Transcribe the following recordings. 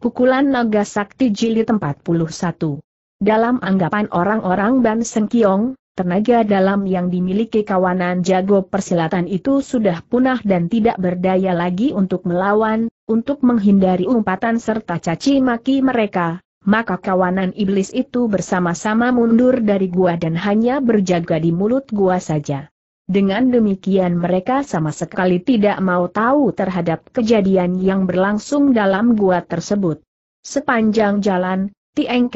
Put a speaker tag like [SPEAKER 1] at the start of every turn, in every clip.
[SPEAKER 1] Pukulan Naga Sakti Jilid 41. Dalam anggapan orang-orang Ban Sengkiong, tenaga dalam yang dimiliki kawanan jago persilatan itu sudah punah dan tidak berdaya lagi untuk melawan, untuk menghindari umpatan serta caci maki mereka, maka kawanan iblis itu bersama-sama mundur dari gua dan hanya berjaga di mulut gua saja. Dengan demikian mereka sama sekali tidak mau tahu terhadap kejadian yang berlangsung dalam gua tersebut. Sepanjang jalan, Tieng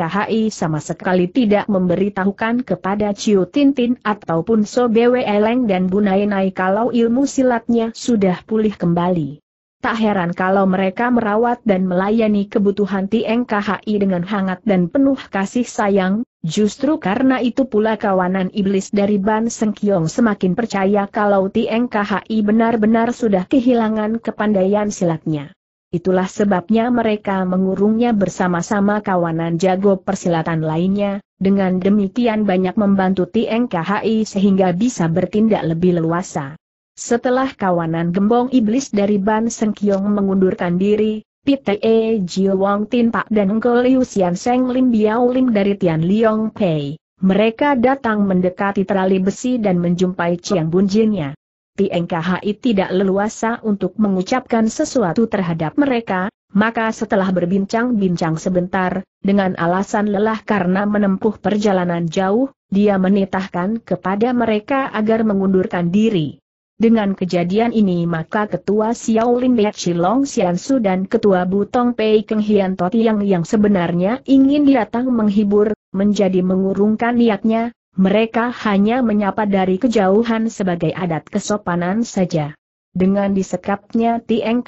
[SPEAKER 1] sama sekali tidak memberitahukan kepada Ciu Tintin ataupun Sobewe Eleng dan Bunainai kalau ilmu silatnya sudah pulih kembali. Tak heran kalau mereka merawat dan melayani kebutuhan TNKHI dengan hangat dan penuh kasih sayang, justru karena itu pula kawanan iblis dari Ban Sengkiong semakin percaya kalau TNKHI benar-benar sudah kehilangan kepandaian silatnya. Itulah sebabnya mereka mengurungnya bersama-sama kawanan jago persilatan lainnya, dengan demikian banyak membantu TNKHI sehingga bisa bertindak lebih leluasa. Setelah kawanan gembong iblis dari Ban Sengkiong mengundurkan diri, Pite Jiu Wong Tin Pak dan Ngko Liu Seng Lim Biao Lim dari Tian Liong Pei. Mereka datang mendekati terali besi dan menjumpai Chiang Bun Jinnya. Tieng Khai tidak leluasa untuk mengucapkan sesuatu terhadap mereka, maka setelah berbincang-bincang sebentar, dengan alasan lelah karena menempuh perjalanan jauh, dia menitahkan kepada mereka agar mengundurkan diri. Dengan kejadian ini maka Ketua Xiaolin Liat Shilong Xiansu dan Ketua Butong Pei Keng Hian Totiang yang sebenarnya ingin datang menghibur, menjadi mengurungkan niatnya, mereka hanya menyapa dari kejauhan sebagai adat kesopanan saja. Dengan disekapnya Tieng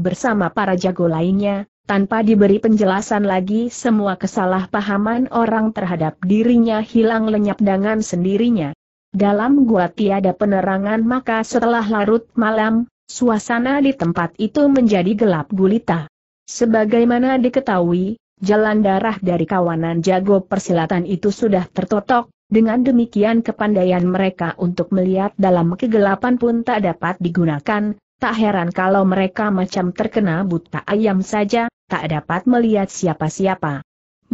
[SPEAKER 1] bersama para jago lainnya, tanpa diberi penjelasan lagi semua kesalahpahaman orang terhadap dirinya hilang lenyap dengan sendirinya. Dalam gua tiada penerangan maka setelah larut malam, suasana di tempat itu menjadi gelap gulita. Sebagaimana diketahui, jalan darah dari kawanan jago persilatan itu sudah tertotok, dengan demikian kepandaian mereka untuk melihat dalam kegelapan pun tak dapat digunakan, tak heran kalau mereka macam terkena buta ayam saja, tak dapat melihat siapa-siapa.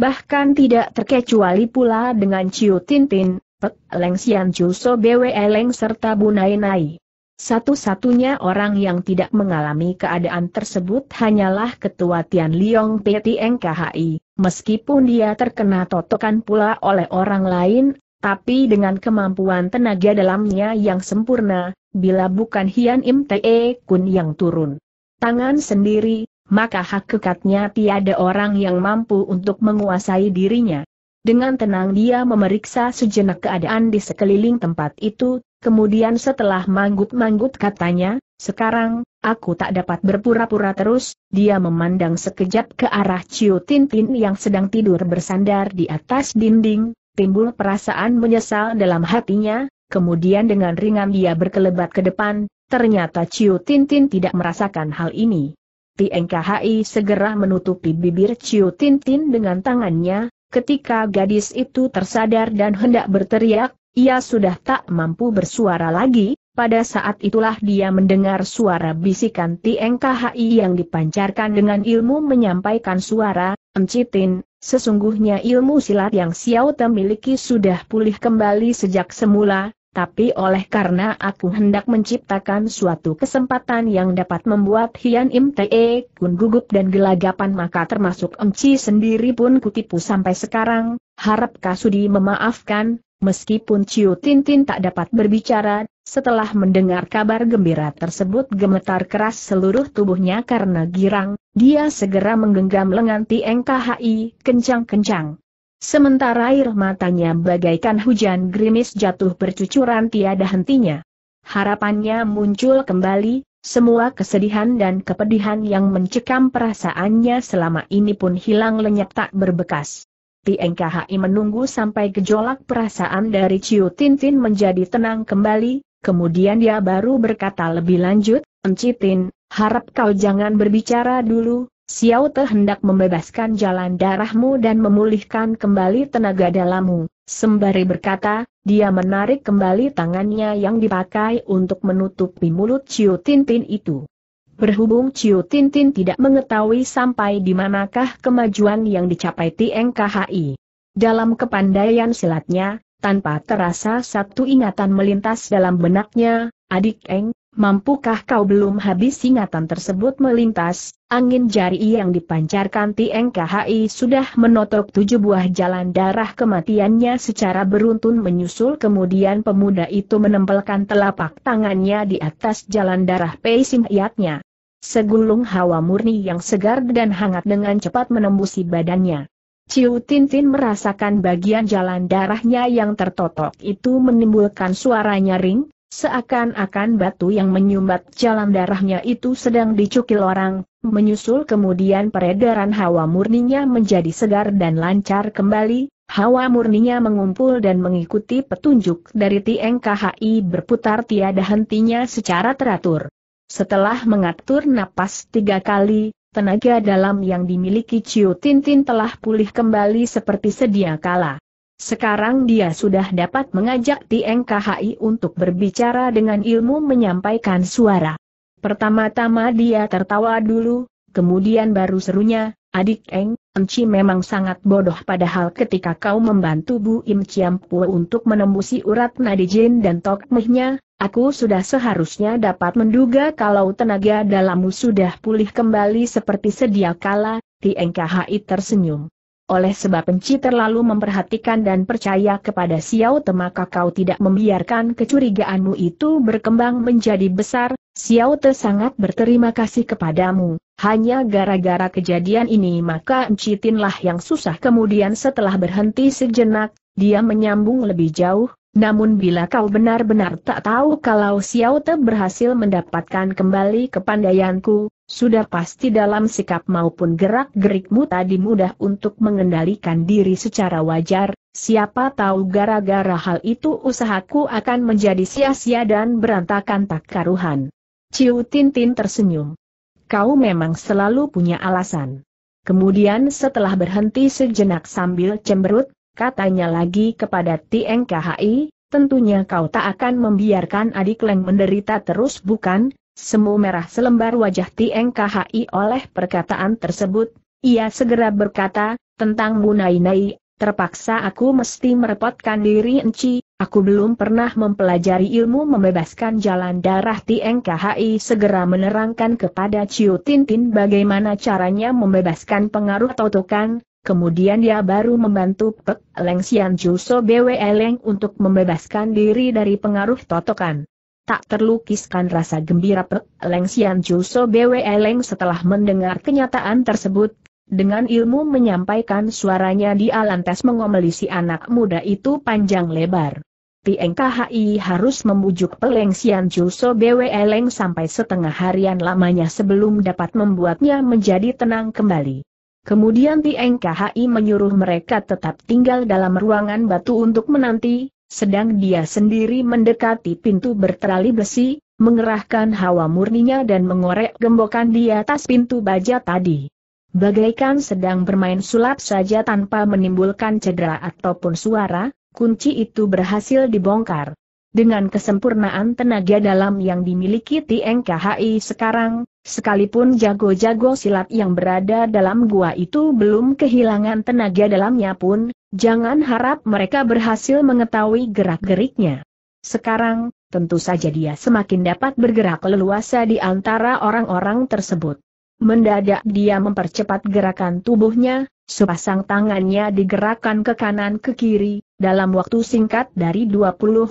[SPEAKER 1] Bahkan tidak terkecuali pula dengan Ciu Tintin, Pek Leng Sian Chu So Bwe Leng serta Bunai Nai. Satu-satunya orang yang tidak mengalami keadaan tersebut hanyalah Ketua Tian Liong PTNKHI. KHI, meskipun dia terkena totokan pula oleh orang lain, tapi dengan kemampuan tenaga dalamnya yang sempurna, bila bukan Hian Im Te e Kun yang turun tangan sendiri, maka hakikatnya tiada orang yang mampu untuk menguasai dirinya. Dengan tenang dia memeriksa sejenak keadaan di sekeliling tempat itu, kemudian setelah manggut-manggut katanya, sekarang, aku tak dapat berpura-pura terus, dia memandang sekejap ke arah Ciu Tintin yang sedang tidur bersandar di atas dinding, timbul perasaan menyesal dalam hatinya, kemudian dengan ringan dia berkelebat ke depan, ternyata Ciu Tintin tidak merasakan hal ini. Tiengkahi segera menutupi bibir Ciu Tintin dengan tangannya, Ketika gadis itu tersadar dan hendak berteriak, ia sudah tak mampu bersuara lagi, pada saat itulah dia mendengar suara bisikan TNKHI yang dipancarkan dengan ilmu menyampaikan suara, Encitin, sesungguhnya ilmu silat yang Xiao Te miliki sudah pulih kembali sejak semula, tapi oleh karena aku hendak menciptakan suatu kesempatan yang dapat membuat Hian Im Te Kun gugup dan gelagapan maka termasuk Emci sendiri pun kutipu sampai sekarang, harap Kasudi memaafkan, meskipun Ciu Tintin tak dapat berbicara, setelah mendengar kabar gembira tersebut gemetar keras seluruh tubuhnya karena girang, dia segera menggenggam lengan Tieng KHI kencang-kencang. Sementara air matanya bagaikan hujan gerimis jatuh bercucuran tiada hentinya. Harapannya muncul kembali, semua kesedihan dan kepedihan yang mencekam perasaannya selama ini pun hilang lenyap tak berbekas. TNKHI menunggu sampai gejolak perasaan dari Ciu Tintin menjadi tenang kembali, kemudian dia baru berkata lebih lanjut, Encitin, harap kau jangan berbicara dulu, Xiao Te hendak membebaskan jalan darahmu dan memulihkan kembali tenaga dalammu. Sembari berkata, dia menarik kembali tangannya yang dipakai untuk menutupi mulut Ciu Tintin itu. Berhubung Ciu Tintin tidak mengetahui sampai di manakah kemajuan yang dicapai TNKHI. Dalam kepandaian silatnya, tanpa terasa satu ingatan melintas dalam benaknya, adik Eng, Mampukah kau belum habis ingatan tersebut melintas, angin jari yang dipancarkan TNKHI sudah menotok tujuh buah jalan darah kematiannya secara beruntun menyusul kemudian pemuda itu menempelkan telapak tangannya di atas jalan darah pacing hiatnya. Segulung hawa murni yang segar dan hangat dengan cepat menembusi badannya. Ciu Tintin merasakan bagian jalan darahnya yang tertotok itu menimbulkan suara nyaring, Seakan-akan batu yang menyumbat jalan darahnya itu sedang dicukil orang, menyusul kemudian peredaran hawa murninya menjadi segar dan lancar kembali, hawa murninya mengumpul dan mengikuti petunjuk dari TNKHI berputar tiada hentinya secara teratur. Setelah mengatur napas tiga kali, tenaga dalam yang dimiliki Ciu Tintin telah pulih kembali seperti sedia kala. Sekarang dia sudah dapat mengajak TNKHI untuk berbicara dengan ilmu menyampaikan suara. Pertama-tama dia tertawa dulu, kemudian baru serunya, adik Eng, Enci memang sangat bodoh padahal ketika kau membantu Bu Im Ciampu untuk menembusi urat nadi jin dan tokmehnya, Aku sudah seharusnya dapat menduga kalau tenaga dalammu sudah pulih kembali seperti sedia kala, TNKHI tersenyum. Oleh sebab penci terlalu memperhatikan dan percaya kepada Xiao Te maka kau tidak membiarkan kecurigaanmu itu berkembang menjadi besar, Xiao Te sangat berterima kasih kepadamu, hanya gara-gara kejadian ini maka Enci Tinlah yang susah kemudian setelah berhenti sejenak, dia menyambung lebih jauh, namun bila kau benar-benar tak tahu kalau Xiao Te berhasil mendapatkan kembali kepandaianku, sudah pasti dalam sikap maupun gerak-gerikmu tadi mudah untuk mengendalikan diri secara wajar, siapa tahu gara-gara hal itu usahaku akan menjadi sia-sia dan berantakan tak karuhan. Ciu Tintin tersenyum. Kau memang selalu punya alasan. Kemudian setelah berhenti sejenak sambil cemberut, Katanya lagi kepada Tieng Khai, tentunya kau tak akan membiarkan adik Leng menderita terus bukan? Semu merah selembar wajah Tieng Khai oleh perkataan tersebut, ia segera berkata, tentang Munainai, nai terpaksa aku mesti merepotkan diri enci, aku belum pernah mempelajari ilmu membebaskan jalan darah Tieng Khai segera menerangkan kepada Ciu Tintin bagaimana caranya membebaskan pengaruh totokan, Kemudian dia baru membantu Pek Leng Juso Bwe Leng untuk membebaskan diri dari pengaruh totokan. Tak terlukiskan rasa gembira Pek Leng Juso Bwe Leng setelah mendengar kenyataan tersebut. Dengan ilmu menyampaikan suaranya di lantas mengomelisi anak muda itu panjang lebar. PNKHI harus membujuk Peleng pelengsian Juso BW Leng sampai setengah harian lamanya sebelum dapat membuatnya menjadi tenang kembali. Kemudian Tieng KHI menyuruh mereka tetap tinggal dalam ruangan batu untuk menanti, sedang dia sendiri mendekati pintu berterali besi, mengerahkan hawa murninya dan mengorek gembokan di atas pintu baja tadi. Bagaikan sedang bermain sulap saja tanpa menimbulkan cedera ataupun suara, kunci itu berhasil dibongkar. Dengan kesempurnaan tenaga dalam yang dimiliki Tieng KHI sekarang, Sekalipun jago-jago silat yang berada dalam gua itu belum kehilangan tenaga dalamnya pun, jangan harap mereka berhasil mengetahui gerak-geriknya. Sekarang, tentu saja dia semakin dapat bergerak leluasa di antara orang-orang tersebut. Mendadak dia mempercepat gerakan tubuhnya, sepasang tangannya digerakkan ke kanan ke kiri, dalam waktu singkat dari 29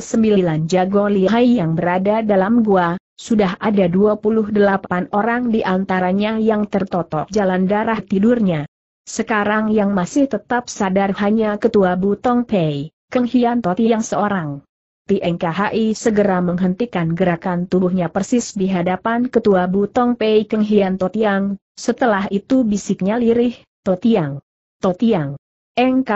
[SPEAKER 1] jago lihai yang berada dalam gua, sudah ada 28 orang di antaranya yang tertotok jalan darah tidurnya. Sekarang yang masih tetap sadar hanya Ketua Butong Pei, Keng Hian Toti yang seorang. Tieng segera menghentikan gerakan tubuhnya persis di hadapan Ketua Butong Pei Keng Hian Totiang, setelah itu bisiknya lirih, Totiang. Totiang. Eng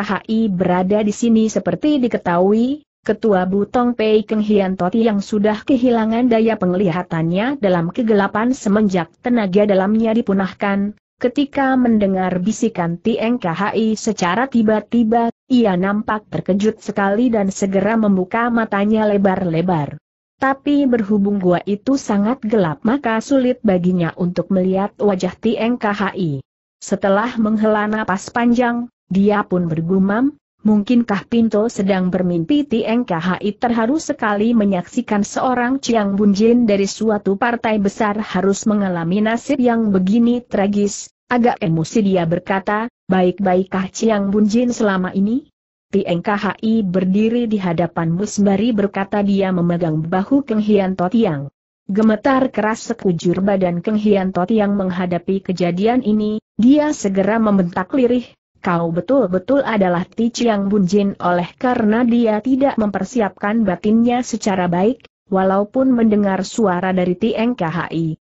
[SPEAKER 1] berada di sini seperti diketahui, Ketua Butong Pei Keng Hian Toti yang sudah kehilangan daya penglihatannya dalam kegelapan semenjak tenaga dalamnya dipunahkan, ketika mendengar bisikan Tieng KHI secara tiba-tiba, ia nampak terkejut sekali dan segera membuka matanya lebar-lebar. Tapi berhubung gua itu sangat gelap maka sulit baginya untuk melihat wajah Tieng KHI. Setelah menghela napas panjang, dia pun bergumam, Mungkinkah Pinto sedang bermimpi TNKHI terharu sekali menyaksikan seorang Chiang Bunjin dari suatu partai besar harus mengalami nasib yang begini tragis, agak emosi dia berkata, baik-baikkah Chiang Bunjin selama ini? TNKHI berdiri di hadapan musbari berkata dia memegang bahu Keng Hian Totiang. Gemetar keras sekujur badan Keng Hian Totiang menghadapi kejadian ini, dia segera membentak lirih, kau betul-betul adalah Ti yang Bunjin oleh karena dia tidak mempersiapkan batinnya secara baik, walaupun mendengar suara dari Tieng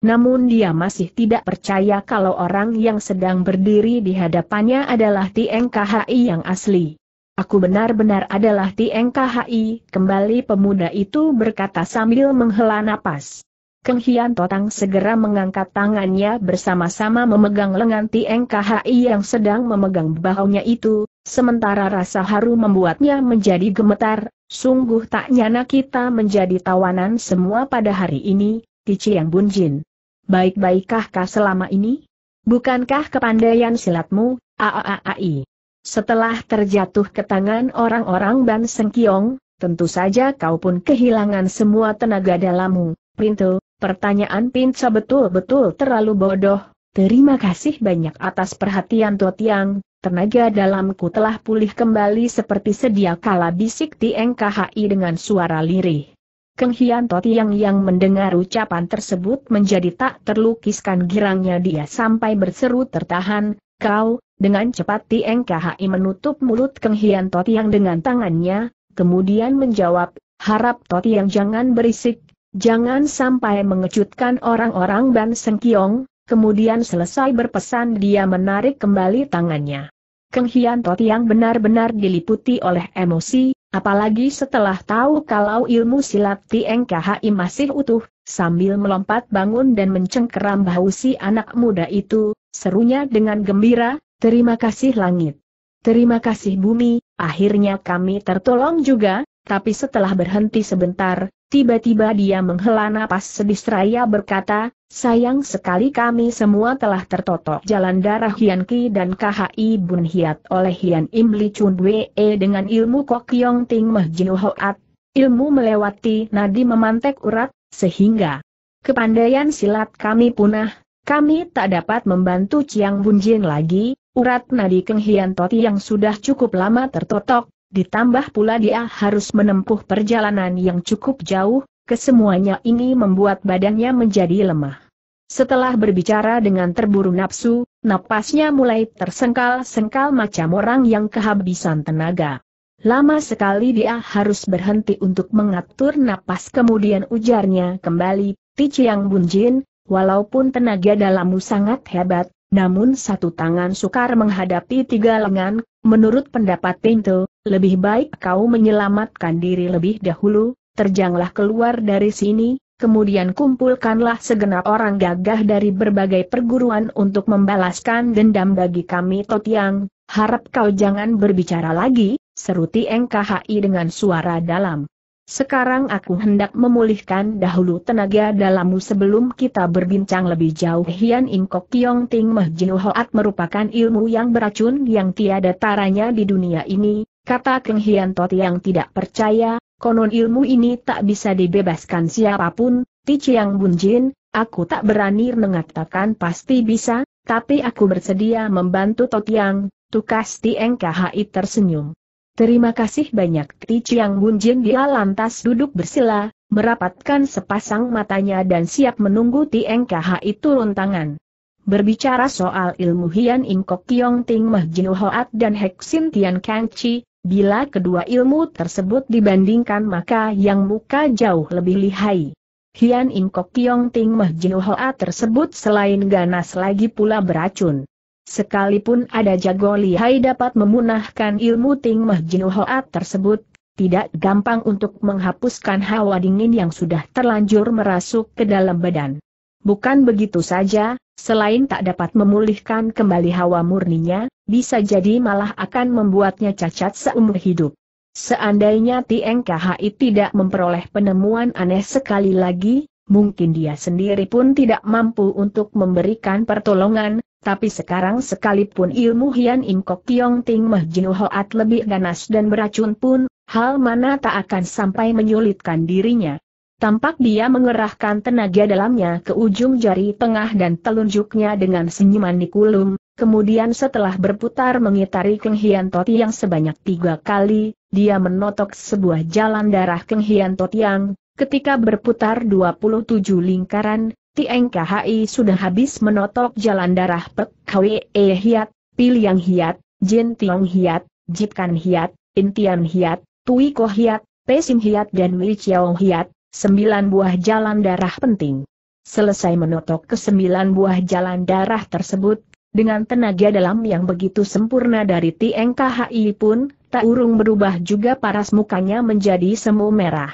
[SPEAKER 1] namun dia masih tidak percaya kalau orang yang sedang berdiri di hadapannya adalah Tieng yang asli. Aku benar-benar adalah Tieng kembali pemuda itu berkata sambil menghela napas. Keng Hian Totang segera mengangkat tangannya bersama-sama memegang lengan Tieng KHI yang sedang memegang bahunya itu, sementara rasa haru membuatnya menjadi gemetar, sungguh tak nyana kita menjadi tawanan semua pada hari ini, Tici yang bunjin. Baik-baikkah kah selama ini? Bukankah kepandaian silatmu, aaai? Setelah terjatuh ke tangan orang-orang Ban Sengkiong, tentu saja kau pun kehilangan semua tenaga dalammu, Printo, Pertanyaan Pinca betul-betul terlalu bodoh. Terima kasih banyak atas perhatian Tiang, tenaga dalamku telah pulih kembali seperti sedia kala bisik Tieng dengan suara lirih. Kenghian Hian Tiang yang mendengar ucapan tersebut menjadi tak terlukiskan girangnya dia sampai berseru tertahan, kau, dengan cepat Tieng menutup mulut Kenghian Hian Tiang dengan tangannya, kemudian menjawab, harap Tiang jangan berisik, Jangan sampai mengejutkan orang-orang Ban Sengkiong, kemudian selesai berpesan dia menarik kembali tangannya. Keng Hian Tot yang benar-benar diliputi oleh emosi, apalagi setelah tahu kalau ilmu silat Tieng masih utuh, sambil melompat bangun dan mencengkeram bahu si anak muda itu, serunya dengan gembira, terima kasih langit. Terima kasih bumi, akhirnya kami tertolong juga, tapi setelah berhenti sebentar, Tiba-tiba dia menghela napas sedih seraya berkata, sayang sekali kami semua telah tertotok jalan darah Hian Ki dan KHI Bun Hiat oleh Hian Im Li Chun Wee dengan ilmu Kok Yong Ting Meh Jin Hoat. Ilmu melewati nadi memantek urat, sehingga kepandaian silat kami punah, kami tak dapat membantu Chiang Bun Jin lagi, urat nadi Keng Hian Toti yang sudah cukup lama tertotok, Ditambah pula dia harus menempuh perjalanan yang cukup jauh, kesemuanya ini membuat badannya menjadi lemah. Setelah berbicara dengan terburu nafsu, napasnya mulai tersengkal-sengkal macam orang yang kehabisan tenaga. Lama sekali dia harus berhenti untuk mengatur napas kemudian ujarnya kembali, Ticiang Bunjin, walaupun tenaga dalammu sangat hebat, namun satu tangan sukar menghadapi tiga lengan, Menurut pendapat Pinto, lebih baik kau menyelamatkan diri lebih dahulu, terjanglah keluar dari sini, kemudian kumpulkanlah segenap orang gagah dari berbagai perguruan untuk membalaskan dendam bagi kami Totiang, harap kau jangan berbicara lagi, seruti NKHI dengan suara dalam. Sekarang aku hendak memulihkan dahulu tenaga dalammu sebelum kita berbincang lebih jauh. Hian Ingkok Kiong Ting Meh Jin Hoat merupakan ilmu yang beracun yang tiada taranya di dunia ini, kata Keng Hian Tot yang tidak percaya, konon ilmu ini tak bisa dibebaskan siapapun, Ti Chiang Bun Jin, aku tak berani mengatakan pasti bisa, tapi aku bersedia membantu Tot Yang, tukas Tieng Khi tersenyum. Terima kasih banyak Ti Chiang Bunjin dia lantas duduk bersila, merapatkan sepasang matanya dan siap menunggu Ti KHI turun tangan. Berbicara soal ilmu Hian In Kok Kiong Ting Mah Jin Hoat dan Heksin Tian Kang Chi, bila kedua ilmu tersebut dibandingkan maka yang muka jauh lebih lihai. Hian In Kok Kiong Ting Mah Jin Hoat tersebut selain ganas lagi pula beracun. Sekalipun ada jago lihai dapat memunahkan ilmu Ting Mah Jin Hoat tersebut, tidak gampang untuk menghapuskan hawa dingin yang sudah terlanjur merasuk ke dalam badan. Bukan begitu saja, selain tak dapat memulihkan kembali hawa murninya, bisa jadi malah akan membuatnya cacat seumur hidup. Seandainya TNKHI tidak memperoleh penemuan aneh sekali lagi, mungkin dia sendiri pun tidak mampu untuk memberikan pertolongan, tapi sekarang sekalipun ilmu Hian Im Kok Tiong Ting Meh Jin Hoat lebih ganas dan beracun pun, hal mana tak akan sampai menyulitkan dirinya. Tampak dia mengerahkan tenaga dalamnya ke ujung jari tengah dan telunjuknya dengan senyuman nikulum, kemudian setelah berputar mengitari Keng Hian Toti yang sebanyak tiga kali, dia menotok sebuah jalan darah Keng Hian Toti yang, ketika berputar 27 lingkaran, Tieng KHI sudah habis menotok jalan darah Pek Kwe E Hiat, Yang Hiat, Jin Tiong Hiat, Jipkan Hiat, Intian Hiat, Tui Ko Hiat, Pesim Hiat dan Wei Chiao Hiat, sembilan buah jalan darah penting. Selesai menotok ke sembilan buah jalan darah tersebut, dengan tenaga dalam yang begitu sempurna dari Tieng KHI pun, tak urung berubah juga paras mukanya menjadi semu merah.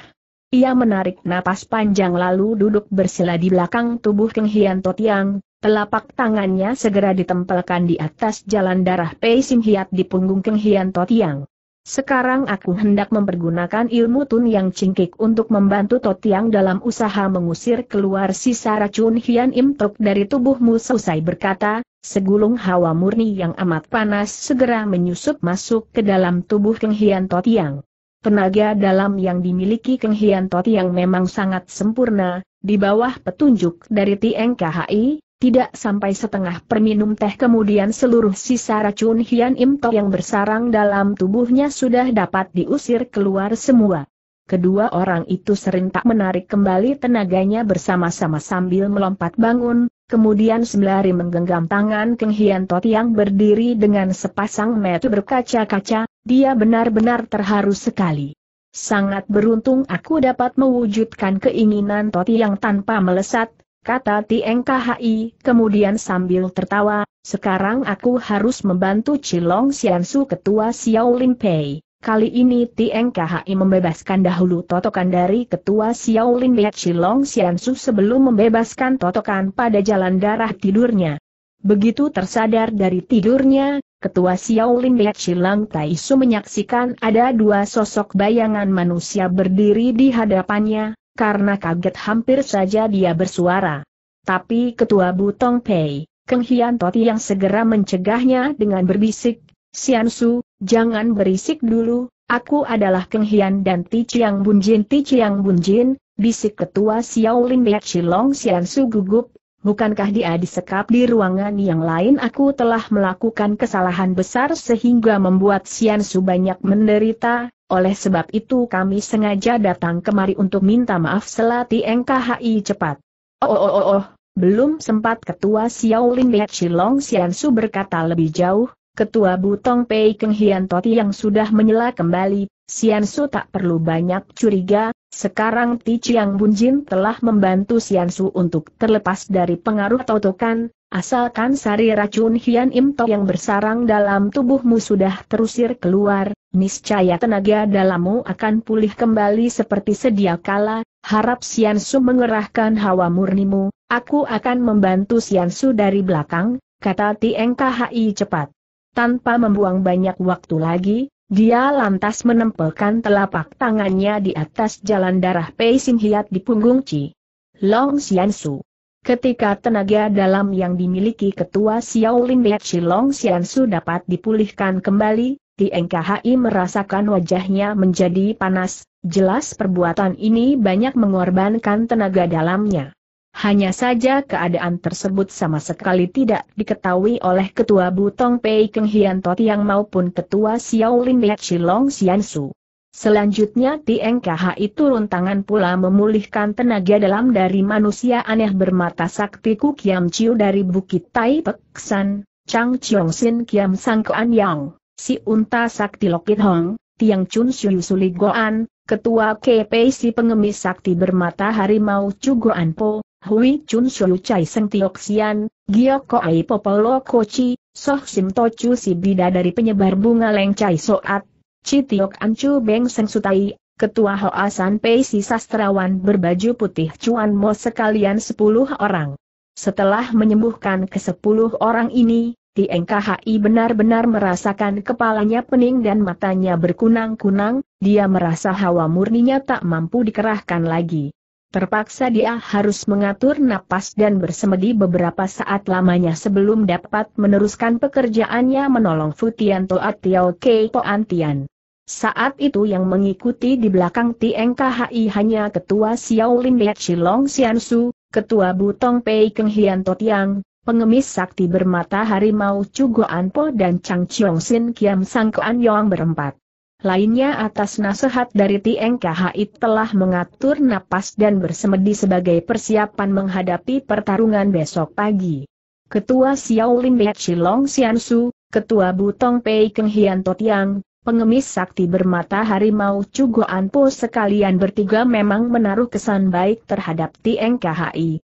[SPEAKER 1] Ia menarik napas panjang lalu duduk bersila di belakang tubuh Keng Hian Totiang, telapak tangannya segera ditempelkan di atas jalan darah Pei Sim Hiat di punggung Keng Hian Totiang. Sekarang aku hendak mempergunakan ilmu Tun Yang Cingkik untuk membantu Totiang dalam usaha mengusir keluar sisa racun Hian Im Tok dari tubuhmu selesai berkata, segulung hawa murni yang amat panas segera menyusup masuk ke dalam tubuh Keng Hian Totiang. Tenaga dalam yang dimiliki Keng Hian Tot yang memang sangat sempurna, di bawah petunjuk dari Tieng KHI, tidak sampai setengah perminum teh kemudian seluruh sisa racun Hian Im Tok yang bersarang dalam tubuhnya sudah dapat diusir keluar semua. Kedua orang itu serentak menarik kembali tenaganya bersama-sama sambil melompat bangun, Kemudian sembari menggenggam tangan Keng Hian Tot yang berdiri dengan sepasang mata berkaca-kaca, dia benar-benar terharu sekali. Sangat beruntung aku dapat mewujudkan keinginan Toti yang tanpa melesat, kata Tieng KHI, kemudian sambil tertawa, sekarang aku harus membantu Cilong Siansu ketua Xiao Limpei. Kali ini Tieng KHI membebaskan dahulu totokan dari ketua Xiaolin Liat Shilong Xiansu sebelum membebaskan totokan pada jalan darah tidurnya. Begitu tersadar dari tidurnya, ketua Xiaolin Liat Tai Taisu menyaksikan ada dua sosok bayangan manusia berdiri di hadapannya, karena kaget hampir saja dia bersuara. Tapi ketua Butong Pei, Keng Hian Toti yang segera mencegahnya dengan berbisik, Sian Su, jangan berisik dulu, aku adalah Keng Hian dan Ti Chiang Bunjin. Ti Chiang Bunjin, bisik ketua Xiao Xiaolin Liat Shilong Su gugup, bukankah dia disekap di ruangan yang lain aku telah melakukan kesalahan besar sehingga membuat Sian Su banyak menderita, oleh sebab itu kami sengaja datang kemari untuk minta maaf selati NKHI cepat. Oh, oh oh oh oh, belum sempat ketua Xiao Xiaolin Liat Shilong Su berkata lebih jauh, Ketua Butong Pei Keng Hian Toti yang sudah menyela kembali, Sian Su tak perlu banyak curiga, sekarang Ti Chiang Bunjin telah membantu Sian Su untuk terlepas dari pengaruh totokan, asalkan sari racun Hian Im Tok yang bersarang dalam tubuhmu sudah terusir keluar, niscaya tenaga dalammu akan pulih kembali seperti sedia kala, harap Sian Su mengerahkan hawa murnimu, aku akan membantu Sian Su dari belakang, kata Eng Khi cepat. Tanpa membuang banyak waktu lagi, dia lantas menempelkan telapak tangannya di atas jalan darah Pei Sin Hiat di punggung Chi Long Xian Su. Ketika tenaga dalam yang dimiliki ketua Xiao Xiaolin Chi Long Xian Su dapat dipulihkan kembali, di NKHI merasakan wajahnya menjadi panas, jelas perbuatan ini banyak mengorbankan tenaga dalamnya. Hanya saja keadaan tersebut sama sekali tidak diketahui oleh Ketua Butong Pei Keng Hian Totiang Yang maupun Ketua Xiaolin Liat Shilong Xian Su. Selanjutnya Tieng itu turun tangan pula memulihkan tenaga dalam dari manusia aneh bermata sakti Ku Kiam Chiu dari Bukit Tai San, Chang Chiong Sin Kiam Sang Kuan Yang, Si Unta Sakti Lokit Hong, Tiang Chun Siu Suli Goan, Ketua KPC Pengemis Sakti Bermata Harimau Chu Goan Po, Hui Chun Shou Chai Seng Tiok Sian, Gio Koai Popolo Chi, Soh Sim to Chu Si Bida dari penyebar bunga Leng Chai Soat, Ci Tiok an Ancu Beng Seng Sutai, Ketua Hoa San Pei si sastrawan berbaju putih Cuan Mo sekalian sepuluh orang. Setelah menyembuhkan ke sepuluh orang ini, Tieng KHI benar-benar merasakan kepalanya pening dan matanya berkunang-kunang, dia merasa hawa murninya tak mampu dikerahkan lagi. Terpaksa dia harus mengatur napas dan bersemedi beberapa saat lamanya sebelum dapat meneruskan pekerjaannya menolong Futian Toat Tiao Kei Toan Tian. Saat itu yang mengikuti di belakang TNKHI hanya Ketua Xiao Lin Liat Shilong Su, Ketua Butong Pei Keng Hian Totiang, pengemis sakti bermata harimau Chu Goan Po dan Chang Chiong Sin Kiam Sang Kean Yong berempat lainnya atas nasihat dari Tieng KHI telah mengatur napas dan bersemedi sebagai persiapan menghadapi pertarungan besok pagi. Ketua Xiao Xiaolin Bek Shilong Xiansu, Ketua Butong Pei Keng Hian Totiang, pengemis sakti bermata harimau Cugo Anpo sekalian bertiga memang menaruh kesan baik terhadap Tieng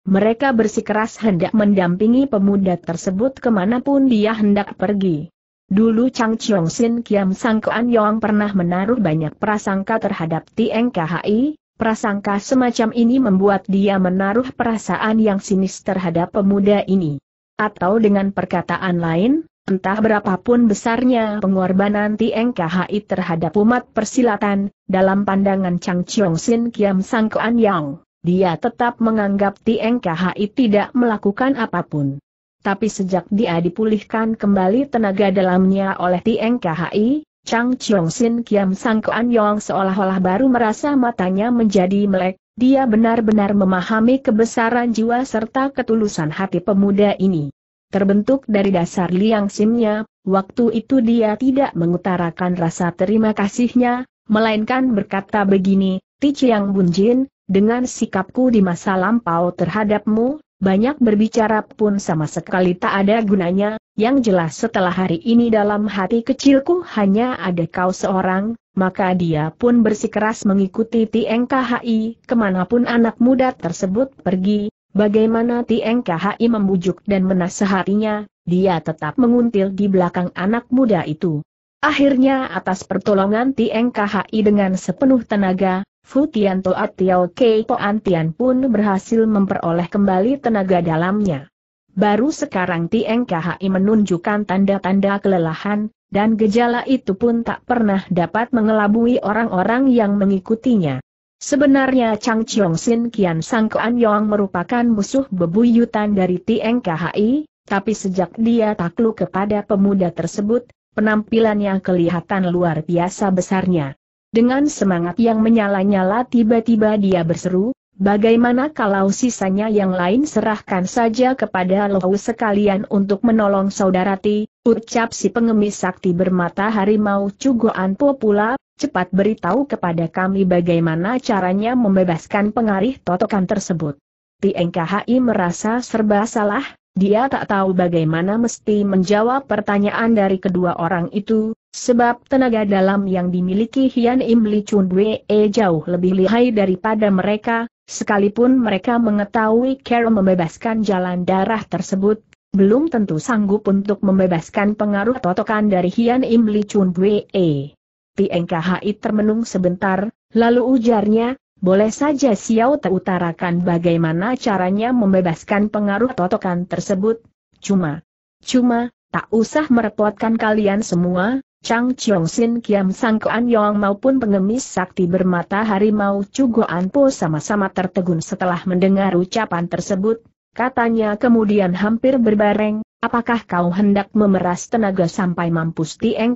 [SPEAKER 1] Mereka bersikeras hendak mendampingi pemuda tersebut kemanapun dia hendak pergi. Dulu Chang Chiong Sin Kiam Sang Kuan Yong pernah menaruh banyak prasangka terhadap Tieng KHI, prasangka semacam ini membuat dia menaruh perasaan yang sinis terhadap pemuda ini. Atau dengan perkataan lain, entah berapapun besarnya pengorbanan Tieng KHI terhadap umat persilatan, dalam pandangan Chang Chiong Sin Kiam Sang Kuan Yong, dia tetap menganggap Tieng KHI tidak melakukan apapun tapi sejak dia dipulihkan kembali tenaga dalamnya oleh Tieng Khai, Chang Chiong Sin Kiam Sang Kuan Yong seolah-olah baru merasa matanya menjadi melek, dia benar-benar memahami kebesaran jiwa serta ketulusan hati pemuda ini. Terbentuk dari dasar liang simnya, waktu itu dia tidak mengutarakan rasa terima kasihnya, melainkan berkata begini, Ti Chiang Bunjin, dengan sikapku di masa lampau terhadapmu, banyak berbicara pun sama sekali tak ada gunanya, yang jelas setelah hari ini dalam hati kecilku hanya ada kau seorang, maka dia pun bersikeras mengikuti TNKHI, kemanapun anak muda tersebut pergi, bagaimana TNKHI membujuk dan menasehatinya, dia tetap menguntil di belakang anak muda itu. Akhirnya atas pertolongan TNKHI dengan sepenuh tenaga, Fu Tian Toat Tiao Kei Tian pun berhasil memperoleh kembali tenaga dalamnya. Baru sekarang Tieng Khai menunjukkan tanda-tanda kelelahan, dan gejala itu pun tak pernah dapat mengelabui orang-orang yang mengikutinya. Sebenarnya Chang Chiong Sin Kian Sang Kuan Yong merupakan musuh bebuyutan dari Tieng Khai, tapi sejak dia takluk kepada pemuda tersebut, penampilannya kelihatan luar biasa besarnya. Dengan semangat yang menyala-nyala tiba-tiba dia berseru, bagaimana kalau sisanya yang lain serahkan saja kepada Lohu sekalian untuk menolong saudarati, ucap si pengemis sakti bermata harimau Cugoan Po pula, cepat beritahu kepada kami bagaimana caranya membebaskan pengarih totokan tersebut. Tiengkahi merasa serba salah, dia tak tahu bagaimana mesti menjawab pertanyaan dari kedua orang itu, sebab tenaga dalam yang dimiliki Hian Im Li Chun Wei e jauh lebih lihai daripada mereka, sekalipun mereka mengetahui Carol membebaskan jalan darah tersebut, belum tentu sanggup untuk membebaskan pengaruh totokan dari Hian Im Li Chun Wei e. termenung sebentar, lalu ujarnya, boleh saja Xiao utarakan bagaimana caranya membebaskan pengaruh totokan tersebut. Cuma, cuma, tak usah merepotkan kalian semua, Chang Chiong Sin Kiam Sang Kuan Yong maupun pengemis sakti bermata harimau Chugo Po sama-sama tertegun setelah mendengar ucapan tersebut, katanya kemudian hampir berbareng, Apakah kau hendak memeras tenaga sampai mampus Tieng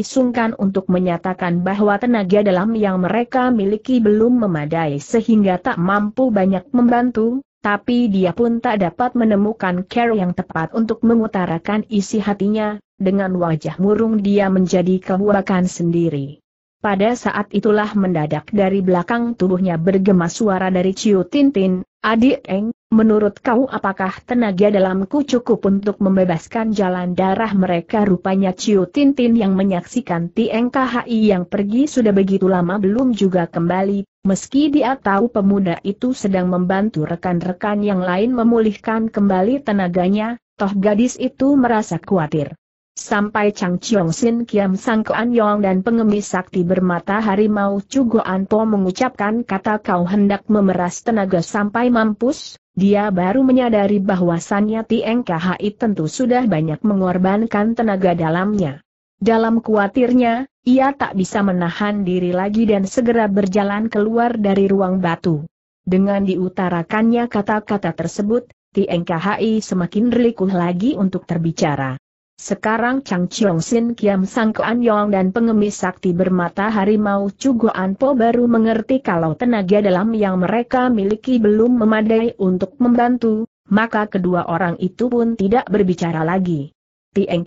[SPEAKER 1] sungkan untuk menyatakan bahwa tenaga dalam yang mereka miliki belum memadai sehingga tak mampu banyak membantu, tapi dia pun tak dapat menemukan care yang tepat untuk mengutarakan isi hatinya, dengan wajah murung dia menjadi kebuakan sendiri. Pada saat itulah mendadak dari belakang tubuhnya bergema suara dari Ciu Tintin, adik Eng, Menurut kau apakah tenaga dalamku cukup untuk membebaskan jalan darah mereka rupanya Ciu Tintin yang menyaksikan Tieng yang pergi sudah begitu lama belum juga kembali, meski dia tahu pemuda itu sedang membantu rekan-rekan yang lain memulihkan kembali tenaganya, toh gadis itu merasa khawatir. Sampai Chang Chiong Sin Kiam Sang Kuan Yong dan pengemis sakti bermata harimau Chu An Po mengucapkan kata kau hendak memeras tenaga sampai mampus, dia baru menyadari bahwasannya Tieng Khai tentu sudah banyak mengorbankan tenaga dalamnya. Dalam kuatirnya, ia tak bisa menahan diri lagi dan segera berjalan keluar dari ruang batu. Dengan diutarakannya kata-kata tersebut, Tieng Khai semakin relikuh lagi untuk terbicara. Sekarang Chang Chiong Sin Kiam Sang Kuan Yong dan pengemis sakti bermata harimau Cugoan Po baru mengerti kalau tenaga dalam yang mereka miliki belum memadai untuk membantu, maka kedua orang itu pun tidak berbicara lagi. Tieng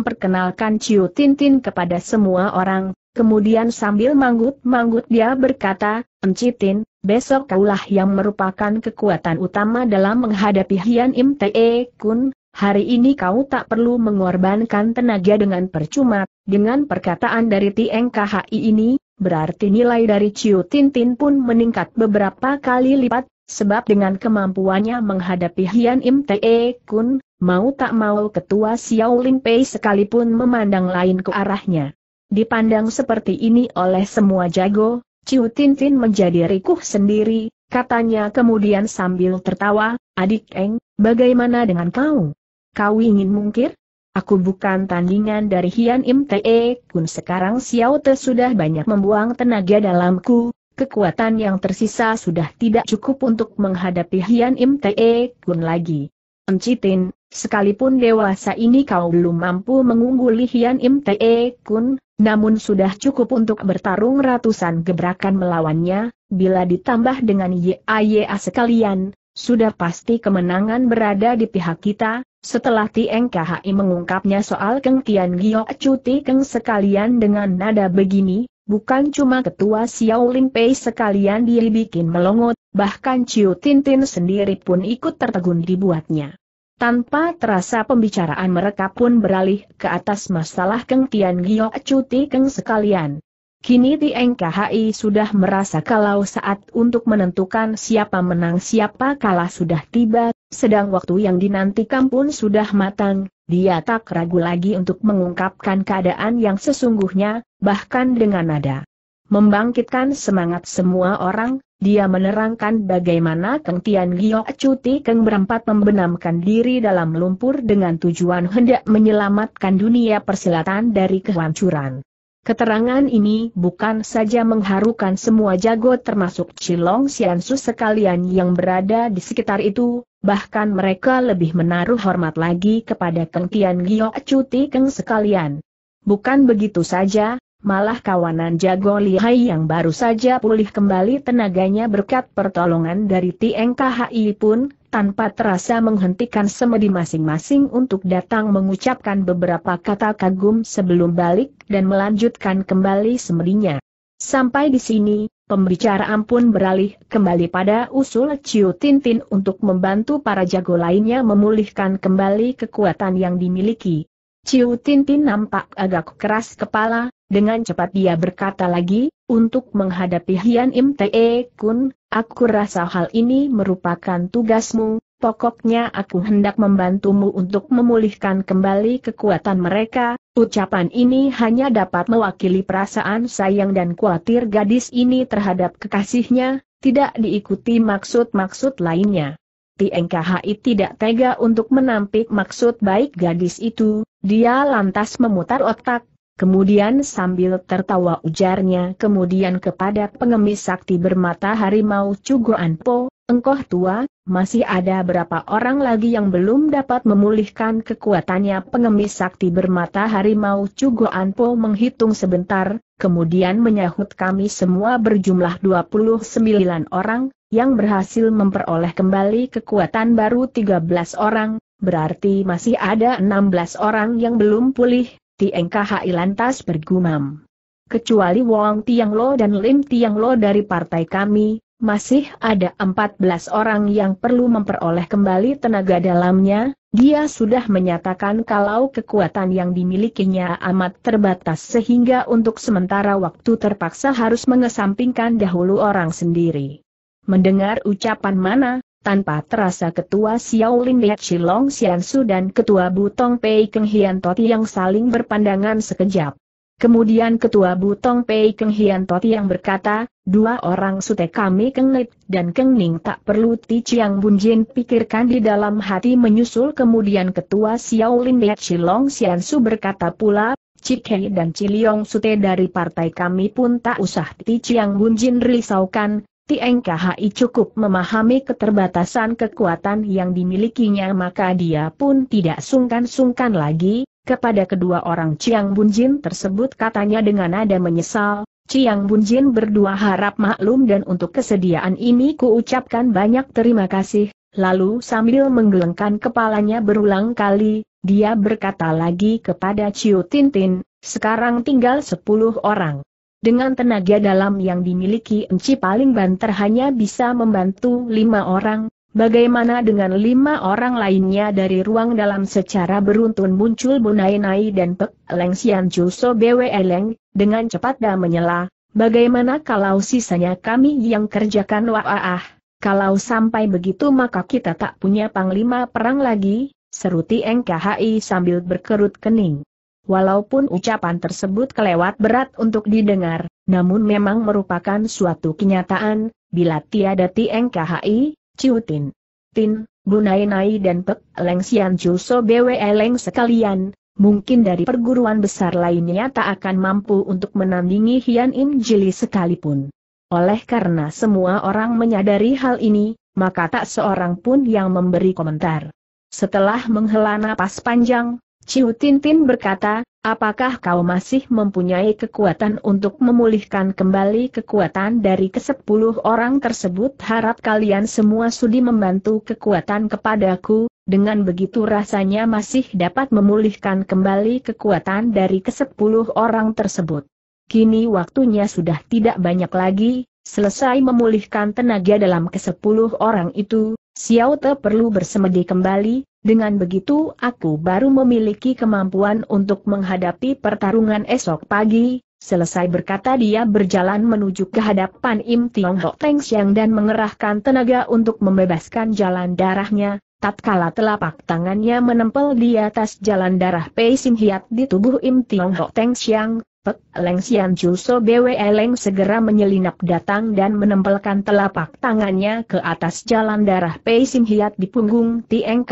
[SPEAKER 1] memperkenalkan Chiu Tintin kepada semua orang, kemudian sambil manggut-manggut dia berkata, Encitin, besok kaulah yang merupakan kekuatan utama dalam menghadapi Hian Im Te e Kun, Hari ini kau tak perlu mengorbankan tenaga dengan percuma, dengan perkataan dari TNKHI ini, berarti nilai dari Ciu Tintin pun meningkat beberapa kali lipat, sebab dengan kemampuannya menghadapi Hian Im Te Kun, mau tak mau ketua Xiao Lin Pei sekalipun memandang lain ke arahnya. Dipandang seperti ini oleh semua jago, Ciu Tintin menjadi rikuh sendiri, katanya kemudian sambil tertawa, adik Eng, bagaimana dengan kau? Kau ingin mungkir? Aku bukan tandingan dari Hian Im Te Kun sekarang Xiao Te sudah banyak membuang tenaga dalamku, kekuatan yang tersisa sudah tidak cukup untuk menghadapi Hian Im Te Kun lagi. Encitin, sekalipun dewasa ini kau belum mampu mengungguli Hian Im Te Kun, namun sudah cukup untuk bertarung ratusan gebrakan melawannya, bila ditambah dengan YAYA sekalian, sudah pasti kemenangan berada di pihak kita, setelah Tieng mengungkapnya soal Keng Tian Gio Cuti Keng sekalian dengan nada begini, bukan cuma ketua Xiao Lin Pei sekalian dia bikin melongot, bahkan Ciu Tintin sendiri pun ikut tertegun dibuatnya. Tanpa terasa pembicaraan mereka pun beralih ke atas masalah Keng Tian Gio Cuti Keng sekalian. Kini Tieng KHI sudah merasa kalau saat untuk menentukan siapa menang siapa kalah sudah tiba, sedang waktu yang dinantikan pun sudah matang, dia tak ragu lagi untuk mengungkapkan keadaan yang sesungguhnya, bahkan dengan nada. Membangkitkan semangat semua orang, dia menerangkan bagaimana Keng Tian Gio Cuti Keng berempat membenamkan diri dalam lumpur dengan tujuan hendak menyelamatkan dunia persilatan dari kehancuran. Keterangan ini bukan saja mengharukan semua jago termasuk cilong Siansu sekalian yang berada di sekitar itu, bahkan mereka lebih menaruh hormat lagi kepada Keng Tian Gio Cuti Keng sekalian. Bukan begitu saja, malah kawanan jago lihai yang baru saja pulih kembali tenaganya berkat pertolongan dari Tieng KHI pun, tanpa terasa menghentikan semedi masing-masing untuk datang mengucapkan beberapa kata kagum sebelum balik dan melanjutkan kembali semedinya. Sampai di sini, pembicaraan pun beralih kembali pada usul Ciu Tintin untuk membantu para jago lainnya memulihkan kembali kekuatan yang dimiliki. Ciu Tintin nampak agak keras kepala, dengan cepat dia berkata lagi, untuk menghadapi Hian Im Te Kun, aku rasa hal ini merupakan tugasmu, pokoknya aku hendak membantumu untuk memulihkan kembali kekuatan mereka, ucapan ini hanya dapat mewakili perasaan sayang dan khawatir gadis ini terhadap kekasihnya, tidak diikuti maksud-maksud lainnya. Tieng KHI tidak tega untuk menampik maksud baik gadis itu, dia lantas memutar otak, Kemudian sambil tertawa ujarnya kemudian kepada pengemis sakti bermata harimau cuguan Po, Engkau tua, masih ada berapa orang lagi yang belum dapat memulihkan kekuatannya pengemis sakti bermata harimau cuguan Po menghitung sebentar, kemudian menyahut kami semua berjumlah 29 orang, yang berhasil memperoleh kembali kekuatan baru 13 orang, berarti masih ada 16 orang yang belum pulih, Tieng KHI lantas bergumam. Kecuali Wong Tiang Lo dan Lim Tiang Lo dari partai kami, masih ada 14 orang yang perlu memperoleh kembali tenaga dalamnya, dia sudah menyatakan kalau kekuatan yang dimilikinya amat terbatas sehingga untuk sementara waktu terpaksa harus mengesampingkan dahulu orang sendiri. Mendengar ucapan mana, tanpa terasa ketua Xiao Xiaolin Liat Shilong Xiansu dan ketua Butong Pei Keng Hian Toti yang saling berpandangan sekejap. Kemudian ketua Butong Pei Keng Hian Toti yang berkata, dua orang sute kami Keng dan Keng Ning tak perlu Ti Chiang Bun Jin pikirkan di dalam hati menyusul kemudian ketua Xiao Xiaolin Liat Shilong Xiansu berkata pula, Cikei dan Ciliong Sute dari partai kami pun tak usah Ti Chiang Bun Jin risaukan, Tieng cukup memahami keterbatasan kekuatan yang dimilikinya maka dia pun tidak sungkan-sungkan lagi, kepada kedua orang Chiang Bunjin tersebut katanya dengan nada menyesal, Chiang Bunjin berdua harap maklum dan untuk kesediaan ini kuucapkan banyak terima kasih, lalu sambil menggelengkan kepalanya berulang kali, dia berkata lagi kepada Chiu Tintin, sekarang tinggal sepuluh orang. Dengan tenaga dalam yang dimiliki Enci paling banter hanya bisa membantu lima orang, bagaimana dengan lima orang lainnya dari ruang dalam secara beruntun muncul Bunai Nai dan Pek Leng Sian Juso Bwe Leng, dengan cepat dan menyela, bagaimana kalau sisanya kami yang kerjakan waah, ah ah? kalau sampai begitu maka kita tak punya panglima perang lagi, seruti NKHI sambil berkerut kening. Walaupun ucapan tersebut kelewat berat untuk didengar, namun memang merupakan suatu kenyataan, bila tiada Tieng KHI, Ciutin, Tin, Bunainai dan Pek Leng Sian Juso Bwe Leng sekalian, mungkin dari perguruan besar lainnya tak akan mampu untuk menandingi Hian im Jili sekalipun. Oleh karena semua orang menyadari hal ini, maka tak seorang pun yang memberi komentar. Setelah menghela napas panjang, Ciu Tintin berkata, apakah kau masih mempunyai kekuatan untuk memulihkan kembali kekuatan dari kesepuluh orang tersebut? Harap kalian semua sudi membantu kekuatan kepadaku, dengan begitu rasanya masih dapat memulihkan kembali kekuatan dari kesepuluh orang tersebut. Kini waktunya sudah tidak banyak lagi, selesai memulihkan tenaga dalam kesepuluh orang itu, Xiao Te perlu bersemedi kembali, dengan begitu aku baru memiliki kemampuan untuk menghadapi pertarungan esok pagi, selesai berkata dia berjalan menuju ke hadapan Im Tiong Ho Teng Siang dan mengerahkan tenaga untuk membebaskan jalan darahnya, Tatkala telapak tangannya menempel di atas jalan darah Pei Sim Hiat di tubuh Im Tiong Ho Teng Siang, Pek Leng Xian Juso Bwe Leng segera menyelinap datang dan menempelkan telapak tangannya ke atas jalan darah Pei Sim Hiat di punggung Tieng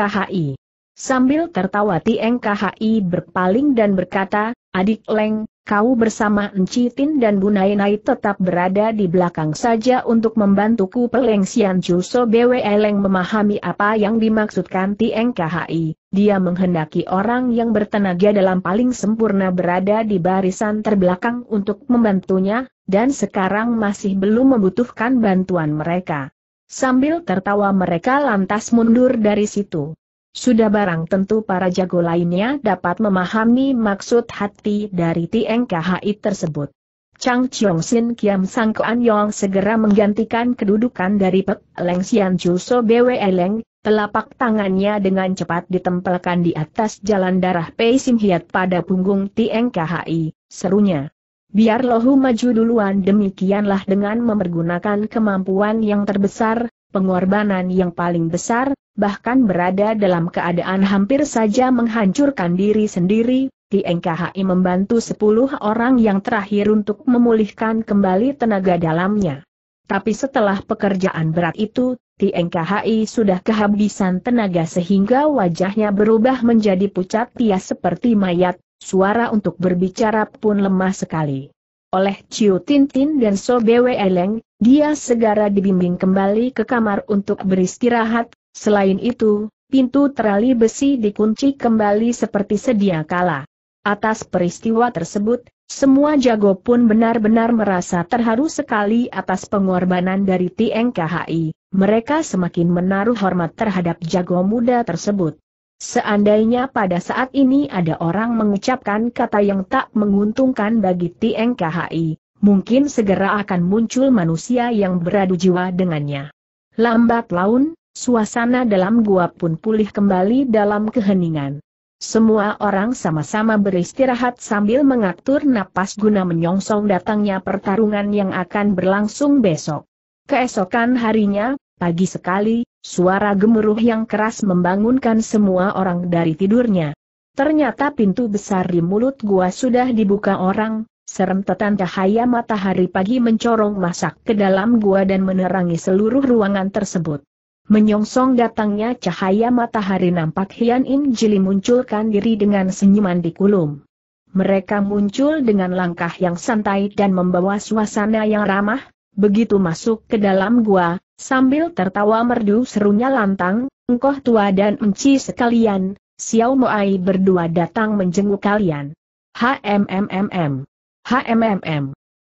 [SPEAKER 1] Sambil tertawa Tieng berpaling dan berkata, Adik Leng, Kau bersama Enci Tin dan Bunainai tetap berada di belakang saja untuk membantuku Peleng Sian Juso Bwe Eleng memahami apa yang dimaksudkan Tieng Dia menghendaki orang yang bertenaga dalam paling sempurna berada di barisan terbelakang untuk membantunya, dan sekarang masih belum membutuhkan bantuan mereka. Sambil tertawa mereka lantas mundur dari situ. Sudah barang tentu para jago lainnya dapat memahami maksud hati dari Tieng tersebut. Chang Chiong Sin Kiam Sang Kuan Yong segera menggantikan kedudukan dari Pek Leng Xian Juso Bwe Leng, telapak tangannya dengan cepat ditempelkan di atas jalan darah Pei Sim Hiat pada punggung Tieng serunya. Biar Lohu maju duluan demikianlah dengan mempergunakan kemampuan yang terbesar, pengorbanan yang paling besar, bahkan berada dalam keadaan hampir saja menghancurkan diri sendiri, TNKHI membantu 10 orang yang terakhir untuk memulihkan kembali tenaga dalamnya. Tapi setelah pekerjaan berat itu, TNKHI sudah kehabisan tenaga sehingga wajahnya berubah menjadi pucat pias seperti mayat, suara untuk berbicara pun lemah sekali oleh Ciu Tintin dan Sobewe Eleng, dia segera dibimbing kembali ke kamar untuk beristirahat, selain itu, pintu terali besi dikunci kembali seperti sedia kala. Atas peristiwa tersebut, semua jago pun benar-benar merasa terharu sekali atas pengorbanan dari Tieng Mereka semakin menaruh hormat terhadap jago muda tersebut. Seandainya pada saat ini ada orang mengucapkan kata yang tak menguntungkan bagi TNKHI, mungkin segera akan muncul manusia yang beradu jiwa dengannya. Lambat laun, suasana dalam gua pun pulih kembali dalam keheningan. Semua orang sama-sama beristirahat sambil mengatur napas guna menyongsong datangnya pertarungan yang akan berlangsung besok. Keesokan harinya, Pagi sekali, suara gemuruh yang keras membangunkan semua orang dari tidurnya. Ternyata pintu besar di mulut gua sudah dibuka orang, serem serentetan cahaya matahari pagi mencorong masak ke dalam gua dan menerangi seluruh ruangan tersebut. Menyongsong datangnya cahaya matahari nampak Hian In Jili munculkan diri dengan senyuman di kulum. Mereka muncul dengan langkah yang santai dan membawa suasana yang ramah, Begitu masuk ke dalam gua, sambil tertawa merdu serunya lantang, engkau tua dan enci sekalian, Xiao Moai berdua datang menjenguk kalian. HMMMM. HMMM.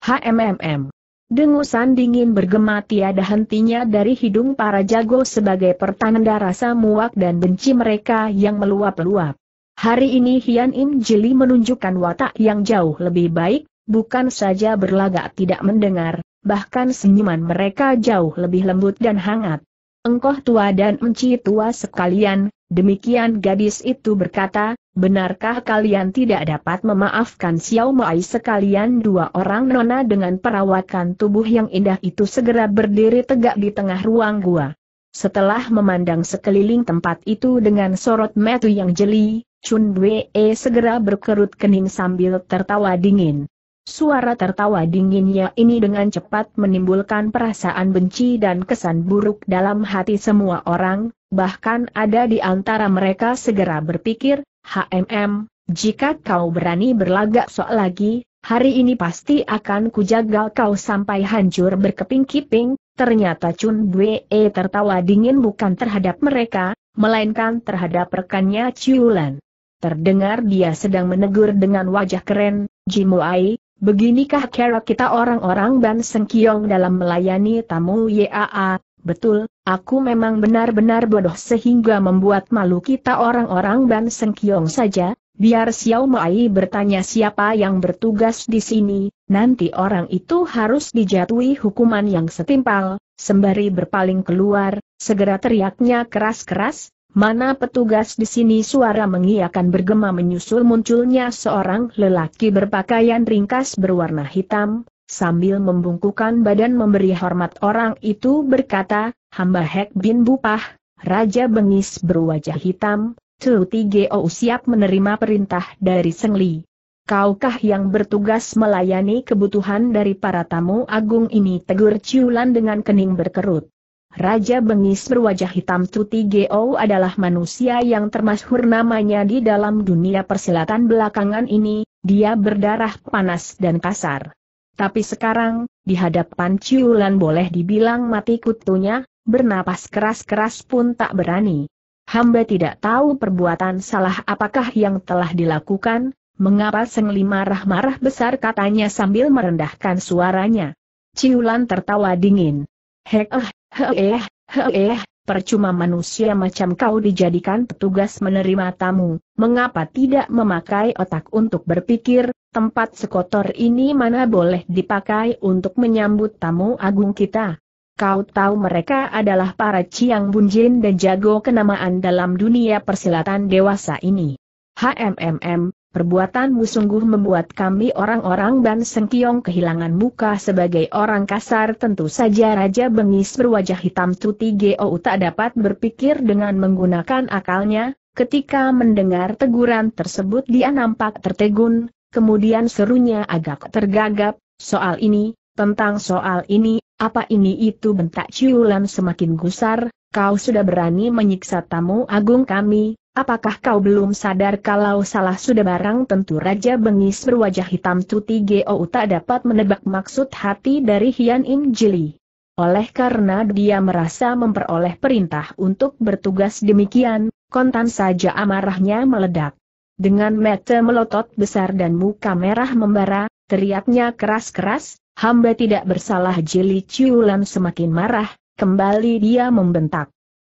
[SPEAKER 1] HMMM. Dengusan dingin bergema tiada hentinya dari hidung para jago sebagai pertanda rasa muak dan benci mereka yang meluap-luap. Hari ini Hian Im Jili menunjukkan watak yang jauh lebih baik, bukan saja berlagak tidak mendengar, bahkan senyuman mereka jauh lebih lembut dan hangat. Engkoh tua dan enci tua sekalian, demikian gadis itu berkata, benarkah kalian tidak dapat memaafkan Xiao Mai sekalian dua orang nona dengan perawatan tubuh yang indah itu segera berdiri tegak di tengah ruang gua. Setelah memandang sekeliling tempat itu dengan sorot metu yang jeli, Chun Wei segera berkerut kening sambil tertawa dingin. Suara tertawa dinginnya ini dengan cepat menimbulkan perasaan benci dan kesan buruk dalam hati semua orang, bahkan ada di antara mereka segera berpikir, HMM, jika kau berani berlagak sok lagi, hari ini pasti akan kujagal kau sampai hancur berkeping keping ternyata Chun Bwe tertawa dingin bukan terhadap mereka, melainkan terhadap rekannya Ciulan. Terdengar dia sedang menegur dengan wajah keren, Jimu Ai. Beginikah cara kita orang-orang Ban Sengkiong dalam melayani tamu YAA, betul, aku memang benar-benar bodoh sehingga membuat malu kita orang-orang Ban Sengkiong saja, biar Xiao Mai bertanya siapa yang bertugas di sini, nanti orang itu harus dijatuhi hukuman yang setimpal, sembari berpaling keluar, segera teriaknya keras-keras, Mana petugas di sini suara mengiakan bergema menyusul munculnya seorang lelaki berpakaian ringkas berwarna hitam, sambil membungkukan badan memberi hormat orang itu berkata, hamba Hek bin Bupah, Raja Bengis berwajah hitam, Ge Geo oh siap menerima perintah dari Sengli. Kaukah yang bertugas melayani kebutuhan dari para tamu agung ini? Tegur Ciulan dengan kening berkerut. Raja Bengis berwajah hitam Tuti Geo adalah manusia yang termasuk namanya di dalam dunia persilatan belakangan ini, dia berdarah panas dan kasar. Tapi sekarang, di hadapan Ciulan boleh dibilang mati kutunya, bernapas keras-keras pun tak berani. Hamba tidak tahu perbuatan salah apakah yang telah dilakukan, mengapa Sengli marah-marah besar katanya sambil merendahkan suaranya. Ciulan tertawa dingin. Hek eh, Heeh, heeh, percuma manusia macam kau dijadikan petugas menerima tamu, mengapa tidak memakai otak untuk berpikir, tempat sekotor ini mana boleh dipakai untuk menyambut tamu agung kita? Kau tahu mereka adalah para ciang bunjin dan jago kenamaan dalam dunia persilatan dewasa ini. HMMM, perbuatanmu sungguh membuat kami orang-orang Ban Sengkiong kehilangan muka sebagai orang kasar tentu saja Raja Bengis berwajah hitam Tuti Geo tak dapat berpikir dengan menggunakan akalnya, ketika mendengar teguran tersebut dia nampak tertegun, kemudian serunya agak tergagap, soal ini, tentang soal ini, apa ini itu bentak ciulan semakin gusar, kau sudah berani menyiksa tamu agung kami, Apakah kau belum sadar kalau salah sudah barang tentu Raja Bengis berwajah hitam Tuti Gou tak dapat menebak maksud hati dari Hian Im Jili. Oleh karena dia merasa memperoleh perintah untuk bertugas demikian, kontan saja amarahnya meledak. Dengan mata melotot besar dan muka merah membara, teriaknya keras-keras, hamba tidak bersalah Jili Ciulan semakin marah, kembali dia membentak.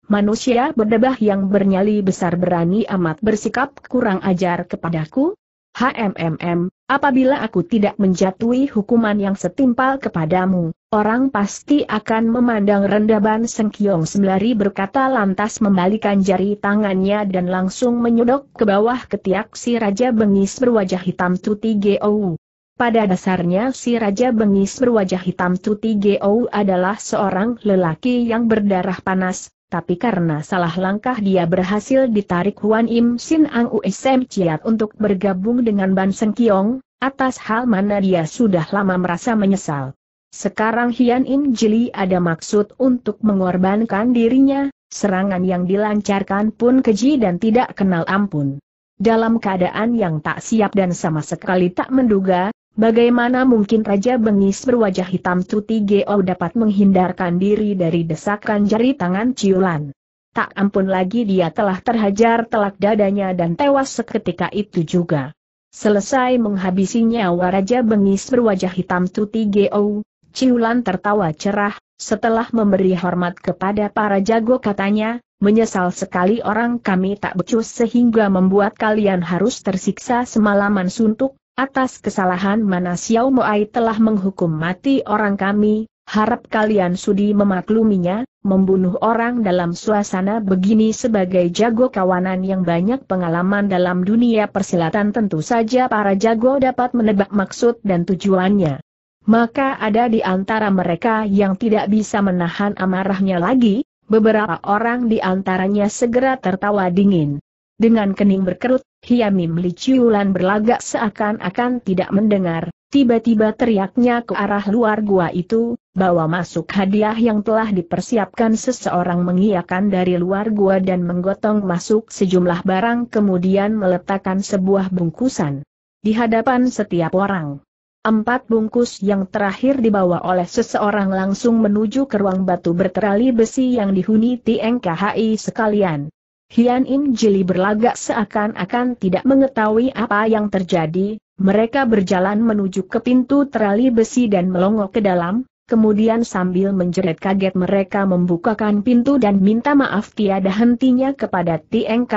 [SPEAKER 1] Manusia berdebah yang bernyali besar berani amat bersikap kurang ajar kepadaku? HMMM, apabila aku tidak menjatuhi hukuman yang setimpal kepadamu, orang pasti akan memandang rendah Ban Sengkiong sembari berkata lantas membalikan jari tangannya dan langsung menyodok ke bawah ketiak si Raja Bengis berwajah hitam Tuti Gou. Pada dasarnya si Raja Bengis berwajah hitam Tuti Gou adalah seorang lelaki yang berdarah panas, tapi karena salah langkah dia berhasil ditarik Huan Im Sin Ang USM Ciat untuk bergabung dengan Ban Seng Kiong, atas hal mana dia sudah lama merasa menyesal. Sekarang Hian Im Jili ada maksud untuk mengorbankan dirinya, serangan yang dilancarkan pun keji dan tidak kenal ampun. Dalam keadaan yang tak siap dan sama sekali tak menduga, Bagaimana mungkin Raja Bengis berwajah hitam Tuti Geo dapat menghindarkan diri dari desakan jari tangan Ciulan? Tak ampun lagi dia telah terhajar telak dadanya dan tewas seketika itu juga. Selesai menghabisi nyawa Raja Bengis berwajah hitam Tuti Geo, Ciulan tertawa cerah, setelah memberi hormat kepada para jago katanya, menyesal sekali orang kami tak becus sehingga membuat kalian harus tersiksa semalaman suntuk, atas kesalahan mana Xiao Moai telah menghukum mati orang kami, harap kalian sudi memakluminya, membunuh orang dalam suasana begini sebagai jago kawanan yang banyak pengalaman dalam dunia persilatan tentu saja para jago dapat menebak maksud dan tujuannya. Maka ada di antara mereka yang tidak bisa menahan amarahnya lagi, beberapa orang di antaranya segera tertawa dingin. Dengan kening berkerut, Hiamim Chiulan berlagak seakan-akan tidak mendengar, tiba-tiba teriaknya ke arah luar gua itu, bawa masuk hadiah yang telah dipersiapkan seseorang mengiakan dari luar gua dan menggotong masuk sejumlah barang kemudian meletakkan sebuah bungkusan di hadapan setiap orang. Empat bungkus yang terakhir dibawa oleh seseorang langsung menuju ke ruang batu berterali besi yang dihuni TNKHI sekalian. Hian Im Jili berlagak seakan-akan tidak mengetahui apa yang terjadi, mereka berjalan menuju ke pintu terali besi dan melongok ke dalam, kemudian sambil menjerit kaget mereka membukakan pintu dan minta maaf tiada hentinya kepada Tieng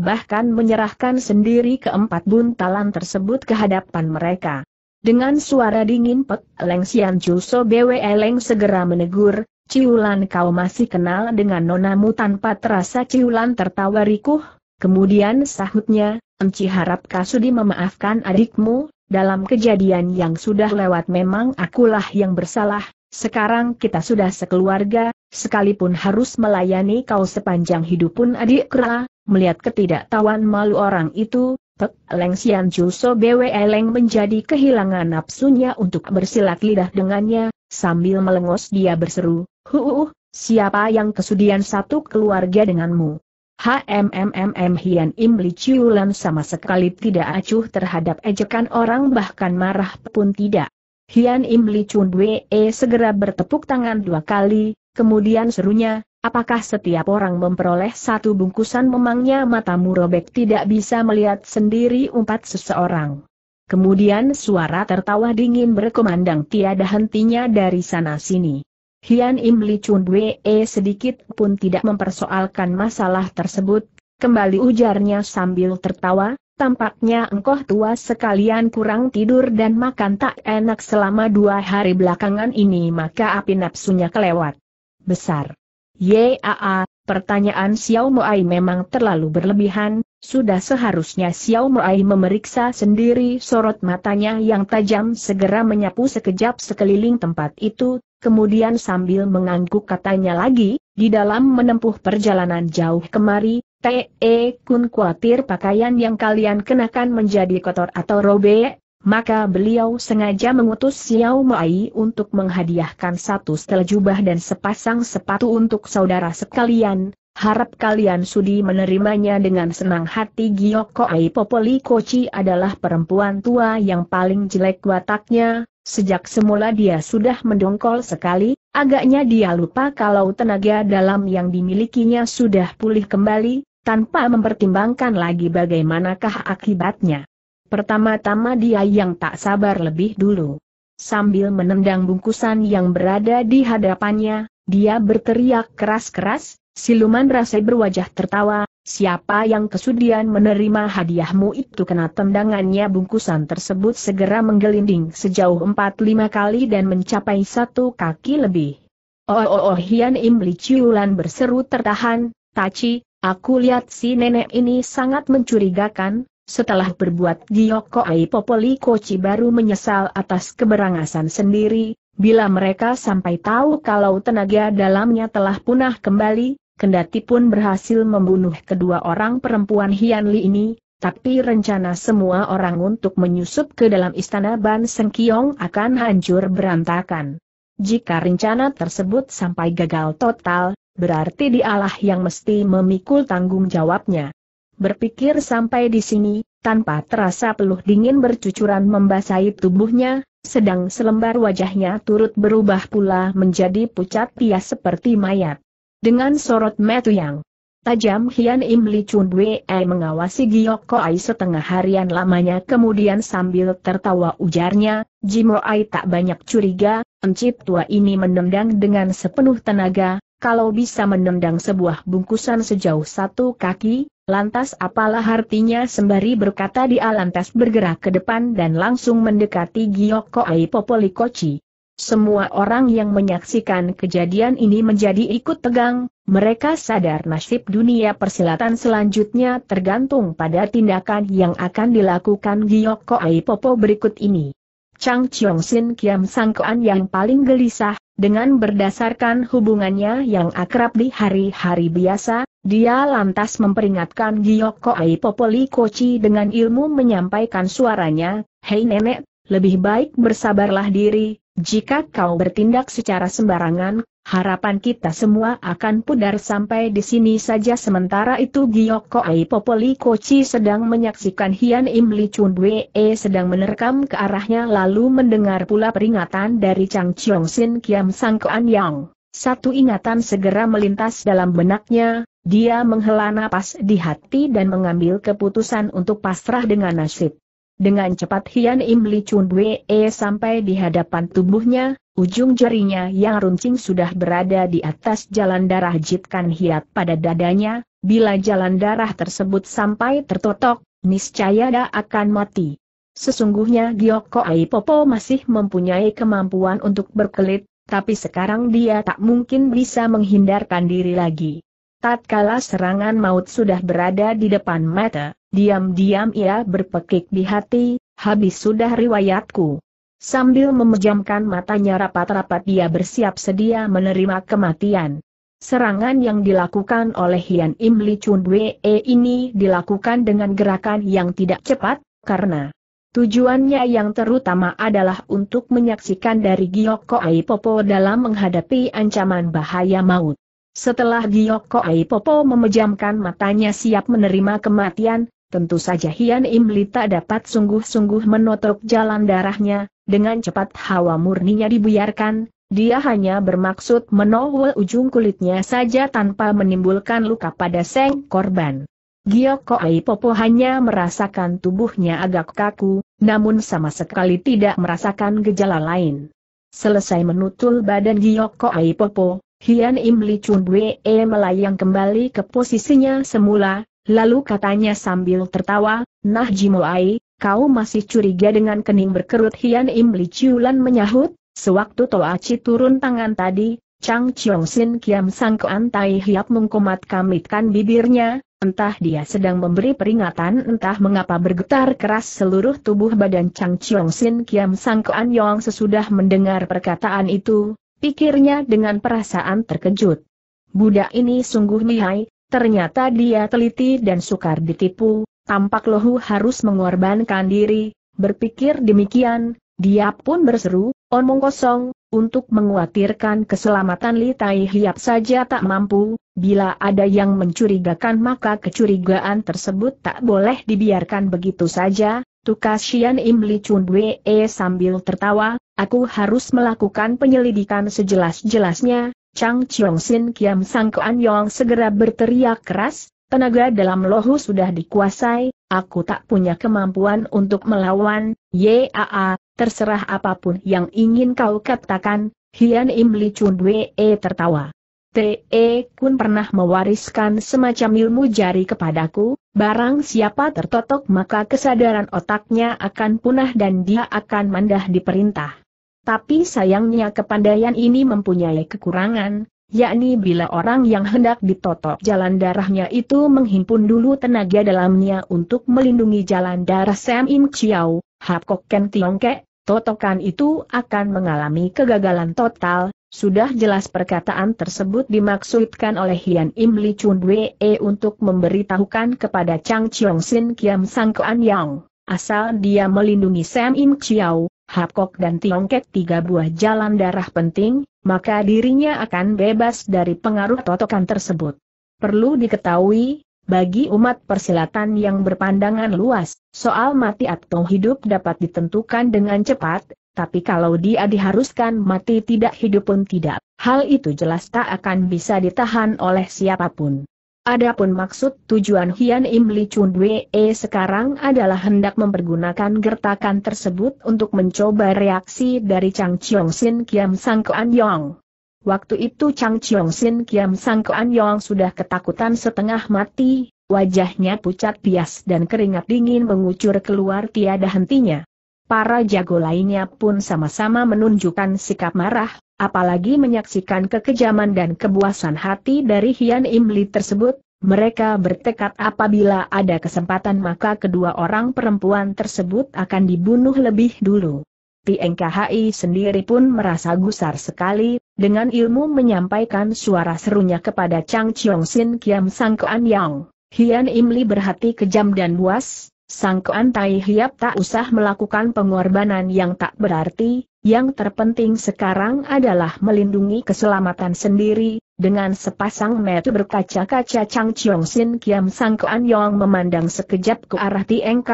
[SPEAKER 1] bahkan menyerahkan sendiri keempat buntalan tersebut ke hadapan mereka. Dengan suara dingin Pek Leng Sian Juso Bwe Leng segera menegur, Ciulan kau masih kenal dengan nonamu tanpa terasa Ciulan tertawa rikuh, kemudian sahutnya, Enci harap Kasudi memaafkan adikmu, dalam kejadian yang sudah lewat memang akulah yang bersalah, sekarang kita sudah sekeluarga, sekalipun harus melayani kau sepanjang hidup pun adik kera, melihat ketidaktahuan malu orang itu, Pek Leng Xian Juso Bwe Leng menjadi kehilangan nafsunya untuk bersilat lidah dengannya, sambil melengos dia berseru, Huh, siapa yang kesudian satu keluarga denganmu? HMMMM Hian Im Li Chiulan sama sekali tidak acuh terhadap ejekan orang bahkan marah pun tidak. Hian Im Li Chun Wee segera bertepuk tangan dua kali, kemudian serunya, Apakah setiap orang memperoleh satu bungkusan memangnya matamu robek tidak bisa melihat sendiri umpat seseorang? Kemudian suara tertawa dingin berkumandang tiada hentinya dari sana-sini. Hian Im Li Chun e sedikit pun tidak mempersoalkan masalah tersebut, kembali ujarnya sambil tertawa, tampaknya engkau tua sekalian kurang tidur dan makan tak enak selama dua hari belakangan ini maka api nafsunya kelewat. Besar. Yaa, pertanyaan Xiao Moai memang terlalu berlebihan, sudah seharusnya Xiao Moai memeriksa sendiri sorot matanya yang tajam segera menyapu sekejap sekeliling tempat itu, kemudian sambil mengangguk katanya lagi, di dalam menempuh perjalanan jauh kemari, T.E. E, Kun khawatir pakaian yang kalian kenakan menjadi kotor atau robek, maka beliau sengaja mengutus Xiao Mai untuk menghadiahkan satu setel jubah dan sepasang sepatu untuk saudara sekalian, Harap kalian sudi menerimanya dengan senang hati Gioko Ai Popoli Kochi adalah perempuan tua yang paling jelek wataknya, Sejak semula dia sudah mendongkol sekali, agaknya dia lupa kalau tenaga dalam yang dimilikinya sudah pulih kembali, tanpa mempertimbangkan lagi bagaimanakah akibatnya. Pertama-tama dia yang tak sabar lebih dulu. Sambil menendang bungkusan yang berada di hadapannya, dia berteriak keras-keras, siluman rase berwajah tertawa, Siapa yang kesudian menerima hadiahmu itu kena tendangannya bungkusan tersebut segera menggelinding sejauh empat lima kali dan mencapai satu kaki lebih. Oh oh oh Hian Im Li Ciulan berseru tertahan, Tachi, aku lihat si nenek ini sangat mencurigakan, setelah berbuat Giyoko Popoli Kochi baru menyesal atas keberangasan sendiri, bila mereka sampai tahu kalau tenaga dalamnya telah punah kembali, kendati pun berhasil membunuh kedua orang perempuan Hian Li ini, tapi rencana semua orang untuk menyusup ke dalam istana Ban Kiong akan hancur berantakan. Jika rencana tersebut sampai gagal total, berarti dialah yang mesti memikul tanggung jawabnya. Berpikir sampai di sini, tanpa terasa peluh dingin bercucuran membasahi tubuhnya, sedang selembar wajahnya turut berubah pula menjadi pucat pias seperti mayat. Dengan sorot metu yang tajam Hian Im Li Chun Wei mengawasi Ko Ai setengah harian lamanya kemudian sambil tertawa ujarnya, Jimo Ai tak banyak curiga, encip tua ini menendang dengan sepenuh tenaga, kalau bisa menendang sebuah bungkusan sejauh satu kaki, lantas apalah artinya sembari berkata dia lantas bergerak ke depan dan langsung mendekati Giok Ai Popoli Kochi. Semua orang yang menyaksikan kejadian ini menjadi ikut tegang, mereka sadar nasib dunia persilatan selanjutnya tergantung pada tindakan yang akan dilakukan Gioko Aipopo berikut ini. Chang Chiong Sin Kiam Sangkoan yang paling gelisah, dengan berdasarkan hubungannya yang akrab di hari-hari biasa, dia lantas memperingatkan Gioko Aipopo Li Kochi dengan ilmu menyampaikan suaranya, Hei nenek, lebih baik bersabarlah diri, jika kau bertindak secara sembarangan, harapan kita semua akan pudar sampai di sini saja sementara itu Giyoko Popoli Kochi sedang menyaksikan Hian Im Li Chun Wee sedang menerkam ke arahnya lalu mendengar pula peringatan dari Chang Chiong Sin Kiam Sang Kuan Yang. Satu ingatan segera melintas dalam benaknya, dia menghela napas di hati dan mengambil keputusan untuk pasrah dengan nasib. Dengan cepat Hian Im Li Chun Wee e sampai di hadapan tubuhnya, ujung jarinya yang runcing sudah berada di atas jalan darah Jit Kan Hiat pada dadanya, bila jalan darah tersebut sampai tertotok, niscaya dia akan mati. Sesungguhnya Gioko Aipopo masih mempunyai kemampuan untuk berkelit, tapi sekarang dia tak mungkin bisa menghindarkan diri lagi. Tatkala serangan maut sudah berada di depan mata, Diam-diam ia berpekik di hati, habis sudah riwayatku. Sambil memejamkan matanya rapat-rapat dia bersiap sedia menerima kematian. Serangan yang dilakukan oleh Hian Im Li Chun Wee ini dilakukan dengan gerakan yang tidak cepat, karena tujuannya yang terutama adalah untuk menyaksikan dari Gioko Popo dalam menghadapi ancaman bahaya maut. Setelah Gioko Popo memejamkan matanya siap menerima kematian, Tentu saja Hian Imli tak dapat sungguh-sungguh menotok jalan darahnya, dengan cepat hawa murninya dibuyarkan, dia hanya bermaksud menowel ujung kulitnya saja tanpa menimbulkan luka pada seng korban. Gioko Aipopo hanya merasakan tubuhnya agak kaku, namun sama sekali tidak merasakan gejala lain. Selesai menutul badan Gioko Aipopo, Hian Imli Chun Wee melayang kembali ke posisinya semula, Lalu katanya sambil tertawa, Nah Jimoai, kau masih curiga dengan kening berkerut Hian Im Li Ciulan menyahut, sewaktu Toachi turun tangan tadi, Chang Chiong Sin Kiam Sang Kuan Tai Hiap mengkumat kamitkan bibirnya, entah dia sedang memberi peringatan entah mengapa bergetar keras seluruh tubuh badan Chang Chiong Sin Kiam Sang Kuan Yong sesudah mendengar perkataan itu, pikirnya dengan perasaan terkejut. Budak ini sungguh lihai, Ternyata dia teliti dan sukar ditipu, tampak lohu harus mengorbankan diri, berpikir demikian, dia pun berseru, omong kosong, untuk menguatirkan keselamatan Li Tai Hiap saja tak mampu, bila ada yang mencurigakan maka kecurigaan tersebut tak boleh dibiarkan begitu saja, tukas Xian Im Li Chun Wee sambil tertawa, aku harus melakukan penyelidikan sejelas-jelasnya, Chang Chiong Sin Kiam Sang Koan Yong segera berteriak keras, tenaga dalam lohu sudah dikuasai, aku tak punya kemampuan untuk melawan, yaa, terserah apapun yang ingin kau katakan, Hian Im Li Chun Wee tertawa. T.E. E Kun pernah mewariskan semacam ilmu jari kepadaku, barang siapa tertotok maka kesadaran otaknya akan punah dan dia akan mandah diperintah. Tapi sayangnya kepandaian ini mempunyai kekurangan, yakni bila orang yang hendak ditotok jalan darahnya itu menghimpun dulu tenaga dalamnya untuk melindungi jalan darah Sam Im Chiao, Hapkok Ken Tiong Ke, totokan itu akan mengalami kegagalan total, sudah jelas perkataan tersebut dimaksudkan oleh Hian Im Li Chun Wee untuk memberitahukan kepada Chang Chiong Sin Kiam Sang Kuan Yang, asal dia melindungi Sam Im Chiao, Hakok dan Tiongkek tiga buah jalan darah penting, maka dirinya akan bebas dari pengaruh totokan tersebut. Perlu diketahui, bagi umat persilatan yang berpandangan luas, soal mati atau hidup dapat ditentukan dengan cepat, tapi kalau dia diharuskan mati tidak hidup pun tidak, hal itu jelas tak akan bisa ditahan oleh siapapun. Adapun maksud tujuan Hian Im Li Chun Wee sekarang adalah hendak mempergunakan gertakan tersebut untuk mencoba reaksi dari Chang Chiong Sin Kiam Sang Kuan Yong. Waktu itu Chang Chiong Sin Kiam Sang Kuan Yong sudah ketakutan setengah mati, wajahnya pucat pias dan keringat dingin mengucur keluar tiada hentinya. Para jago lainnya pun sama-sama menunjukkan sikap marah, apalagi menyaksikan kekejaman dan kebuasan hati dari Hian Imli tersebut, mereka bertekad apabila ada kesempatan maka kedua orang perempuan tersebut akan dibunuh lebih dulu. PNKHI sendiri pun merasa gusar sekali, dengan ilmu menyampaikan suara serunya kepada Chang Chiong Sin Kiam Sang Kuan Yang. Hian Imli berhati kejam dan buas, Sang Tai Hiap tak usah melakukan pengorbanan yang tak berarti, yang terpenting sekarang adalah melindungi keselamatan sendiri, dengan sepasang mata berkaca-kaca Chang Chiong Sin Kiam Sang Kuan Yong memandang sekejap ke arah Tieng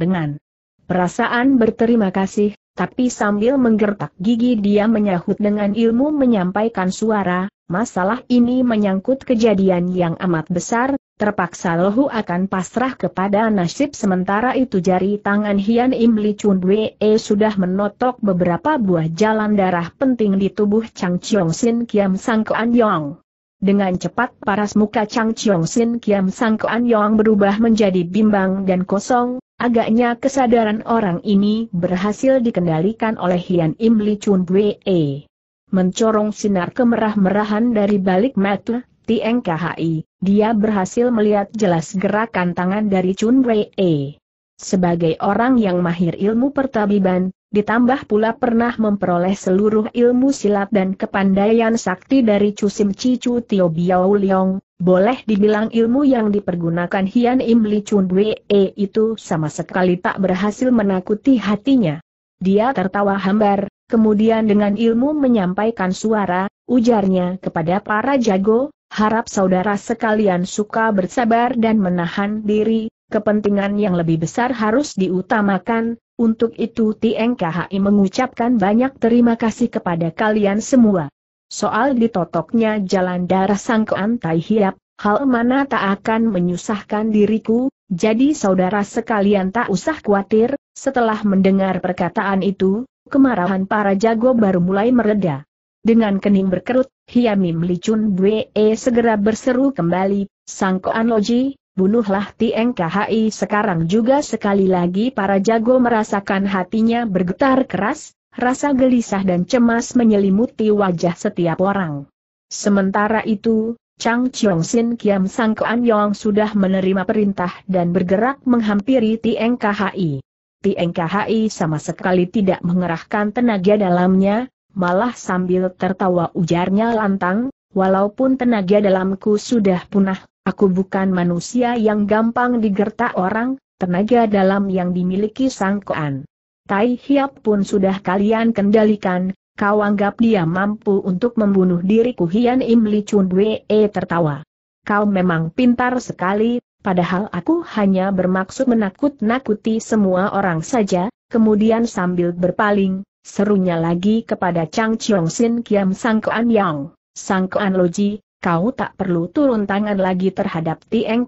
[SPEAKER 1] dengan perasaan berterima kasih, tapi sambil menggertak gigi dia menyahut dengan ilmu menyampaikan suara, Masalah ini menyangkut kejadian yang amat besar, terpaksa Lohu akan pasrah kepada nasib sementara itu jari tangan Hian Im Li Chun Wee sudah menotok beberapa buah jalan darah penting di tubuh Chang Chiong Sin Kiam Sang Kuan Yong. Dengan cepat paras muka Chang Chiong Sin Kiam Sang Kuan Yong berubah menjadi bimbang dan kosong, agaknya kesadaran orang ini berhasil dikendalikan oleh Hian Im Li Chun Wee. Mencorong sinar kemerah-merahan dari balik mata, Tieng Khai, dia berhasil melihat jelas gerakan tangan dari Chun Wei E. Sebagai orang yang mahir ilmu pertabiban, ditambah pula pernah memperoleh seluruh ilmu silat dan kepandaian sakti dari Chi Chu Tio Biao Liong, boleh dibilang ilmu yang dipergunakan Hian Im Li Chun Wei e itu sama sekali tak berhasil menakuti hatinya. Dia tertawa hambar, kemudian dengan ilmu menyampaikan suara, ujarnya kepada para jago, harap saudara sekalian suka bersabar dan menahan diri, kepentingan yang lebih besar harus diutamakan, untuk itu TNKHI mengucapkan banyak terima kasih kepada kalian semua. Soal ditotoknya jalan darah sangkaan Tai Hiap, hal mana tak akan menyusahkan diriku, jadi saudara sekalian tak usah khawatir, setelah mendengar perkataan itu, kemarahan para jago baru mulai mereda. Dengan kening berkerut, Hiami melicun Bwe segera berseru kembali, Sangkoan Loji, bunuhlah Tieng sekarang juga sekali lagi para jago merasakan hatinya bergetar keras, rasa gelisah dan cemas menyelimuti wajah setiap orang. Sementara itu, Chang Chiong Sin Kiam Sangkoan Yong sudah menerima perintah dan bergerak menghampiri Tieng TNKHI sama sekali tidak mengerahkan tenaga dalamnya, malah sambil tertawa ujarnya lantang, walaupun tenaga dalamku sudah punah, aku bukan manusia yang gampang digertak orang, tenaga dalam yang dimiliki sangkoan. Tai Hiap pun sudah kalian kendalikan, kau anggap dia mampu untuk membunuh diriku Hian Im Li Chun Wee tertawa. Kau memang pintar sekali, Padahal aku hanya bermaksud menakut-nakuti semua orang saja, kemudian sambil berpaling, serunya lagi kepada Chang Chiong Sin Kiam Sang Kuan Yang, Kuan Loji, kau tak perlu turun tangan lagi terhadap Tieng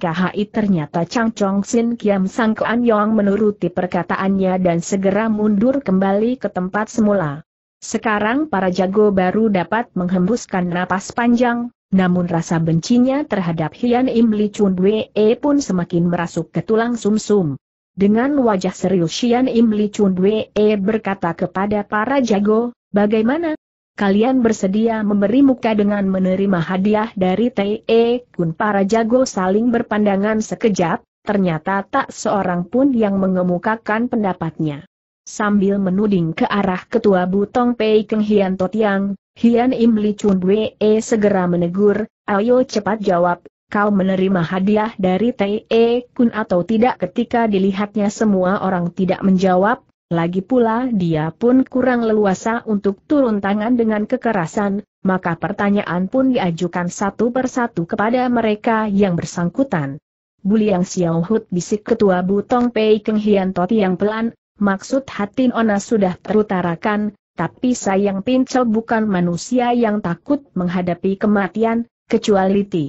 [SPEAKER 1] ternyata Chang Chong Sin Kiam Sang Kuan Yang menuruti perkataannya dan segera mundur kembali ke tempat semula. Sekarang para jago baru dapat menghembuskan napas panjang, namun rasa bencinya terhadap Hian Im Li Chun Wee pun semakin merasuk ke tulang sumsum. -sum. Dengan wajah serius Hian Im Li Chun Wee berkata kepada para jago, bagaimana? Kalian bersedia memberi muka dengan menerima hadiah dari T.E. Kun para jago saling berpandangan sekejap, ternyata tak seorang pun yang mengemukakan pendapatnya sambil menuding ke arah ketua Butong Pei Keng Hian Totiang, Hian Im Li Chun Wee e segera menegur, ayo cepat jawab, kau menerima hadiah dari T.E. Kun atau tidak ketika dilihatnya semua orang tidak menjawab, lagi pula dia pun kurang leluasa untuk turun tangan dengan kekerasan, maka pertanyaan pun diajukan satu persatu kepada mereka yang bersangkutan. Buliang Xiao Hud bisik ketua Butong Pei Keng Hian Toti yang pelan, Maksud hati Ona sudah terutarakan, tapi sayang pincel bukan manusia yang takut menghadapi kematian, kecuali Ti.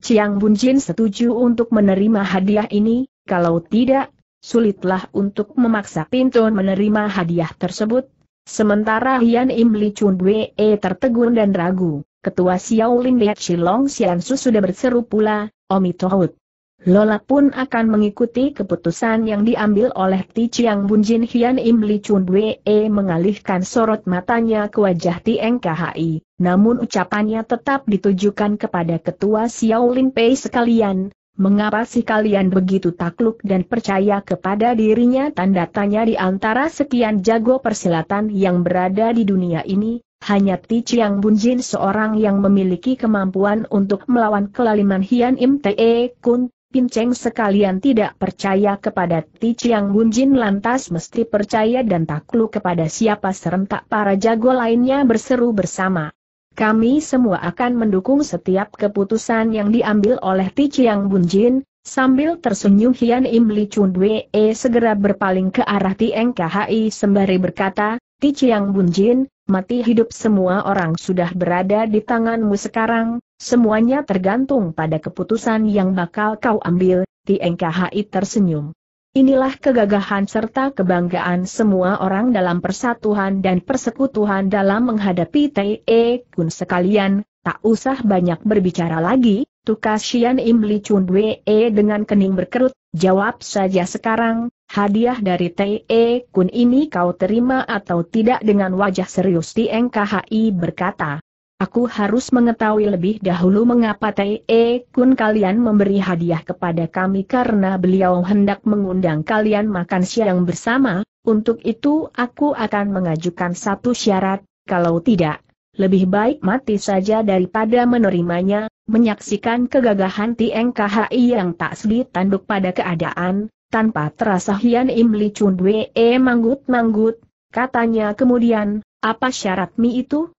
[SPEAKER 1] Chiang Bunjin setuju untuk menerima hadiah ini, kalau tidak, sulitlah untuk memaksa Pinto menerima hadiah tersebut. Sementara Hian Im Li Chun Wee tertegun dan ragu, Ketua Xiao Lin Liat Shilong Xiansu sudah berseru pula, Omi Tohut. Lola pun akan mengikuti keputusan yang diambil oleh Ti Chiang Bun Jin Hian Im Li Chun Wee mengalihkan sorot matanya ke wajah Eng Khai, namun ucapannya tetap ditujukan kepada ketua Xiao Lin Pei sekalian, mengapa sih kalian begitu takluk dan percaya kepada dirinya tanda tanya di antara sekian jago persilatan yang berada di dunia ini, hanya Ti Chiang Bunjin seorang yang memiliki kemampuan untuk melawan kelaliman Hian Im Te e Kun, Pinceng sekalian tidak percaya kepada Ti Chiang Bunjin lantas mesti percaya dan takluk kepada siapa serentak para jago lainnya berseru bersama. Kami semua akan mendukung setiap keputusan yang diambil oleh Ti Chiang Bunjin, sambil tersenyum Hian Im Li Chun Dwe e segera berpaling ke arah Eng KHI sembari berkata, Ti Chiang Bunjin, mati hidup semua orang sudah berada di tanganmu sekarang, Semuanya tergantung pada keputusan yang bakal kau ambil, TNKHI tersenyum. Inilah kegagahan serta kebanggaan semua orang dalam persatuan dan persekutuan dalam menghadapi T.E. Kun sekalian, tak usah banyak berbicara lagi, Tukasian Li Chun Wee dengan kening berkerut, jawab saja sekarang, hadiah dari T.E. Kun ini kau terima atau tidak dengan wajah serius Tieng berkata. Aku harus mengetahui lebih dahulu mengapa T.E. e Kun kalian memberi hadiah kepada kami karena beliau hendak mengundang kalian makan siang bersama, untuk itu aku akan mengajukan satu syarat, kalau tidak, lebih baik mati saja daripada menerimanya, menyaksikan kegagahan Tieng KHI yang tak sedih tanduk pada keadaan, tanpa terasa Hian Im Li Chun manggut-manggut, katanya kemudian, apa syaratmi itu?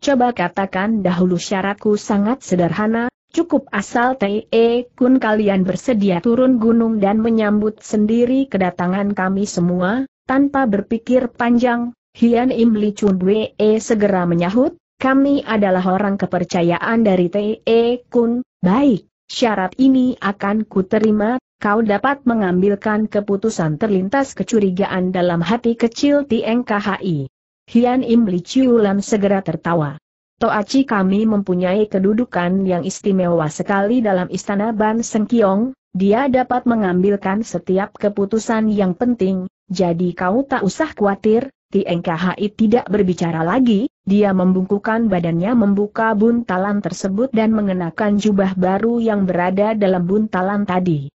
[SPEAKER 1] Coba katakan dahulu syaratku sangat sederhana, cukup asal T.E. Kun kalian bersedia turun gunung dan menyambut sendiri kedatangan kami semua, tanpa berpikir panjang, Hian Im Li Chun Bwe e segera menyahut, kami adalah orang kepercayaan dari T.E. Kun, baik, syarat ini akan ku terima. kau dapat mengambilkan keputusan terlintas kecurigaan dalam hati kecil T.N.K.H.I. E Hian Im Li Chiulan segera tertawa. Toachi kami mempunyai kedudukan yang istimewa sekali dalam istana Ban Sengkiong, dia dapat mengambilkan setiap keputusan yang penting, jadi kau tak usah khawatir, TNKHI tidak berbicara lagi, dia membungkukan badannya membuka buntalan tersebut dan mengenakan jubah baru yang berada dalam buntalan tadi.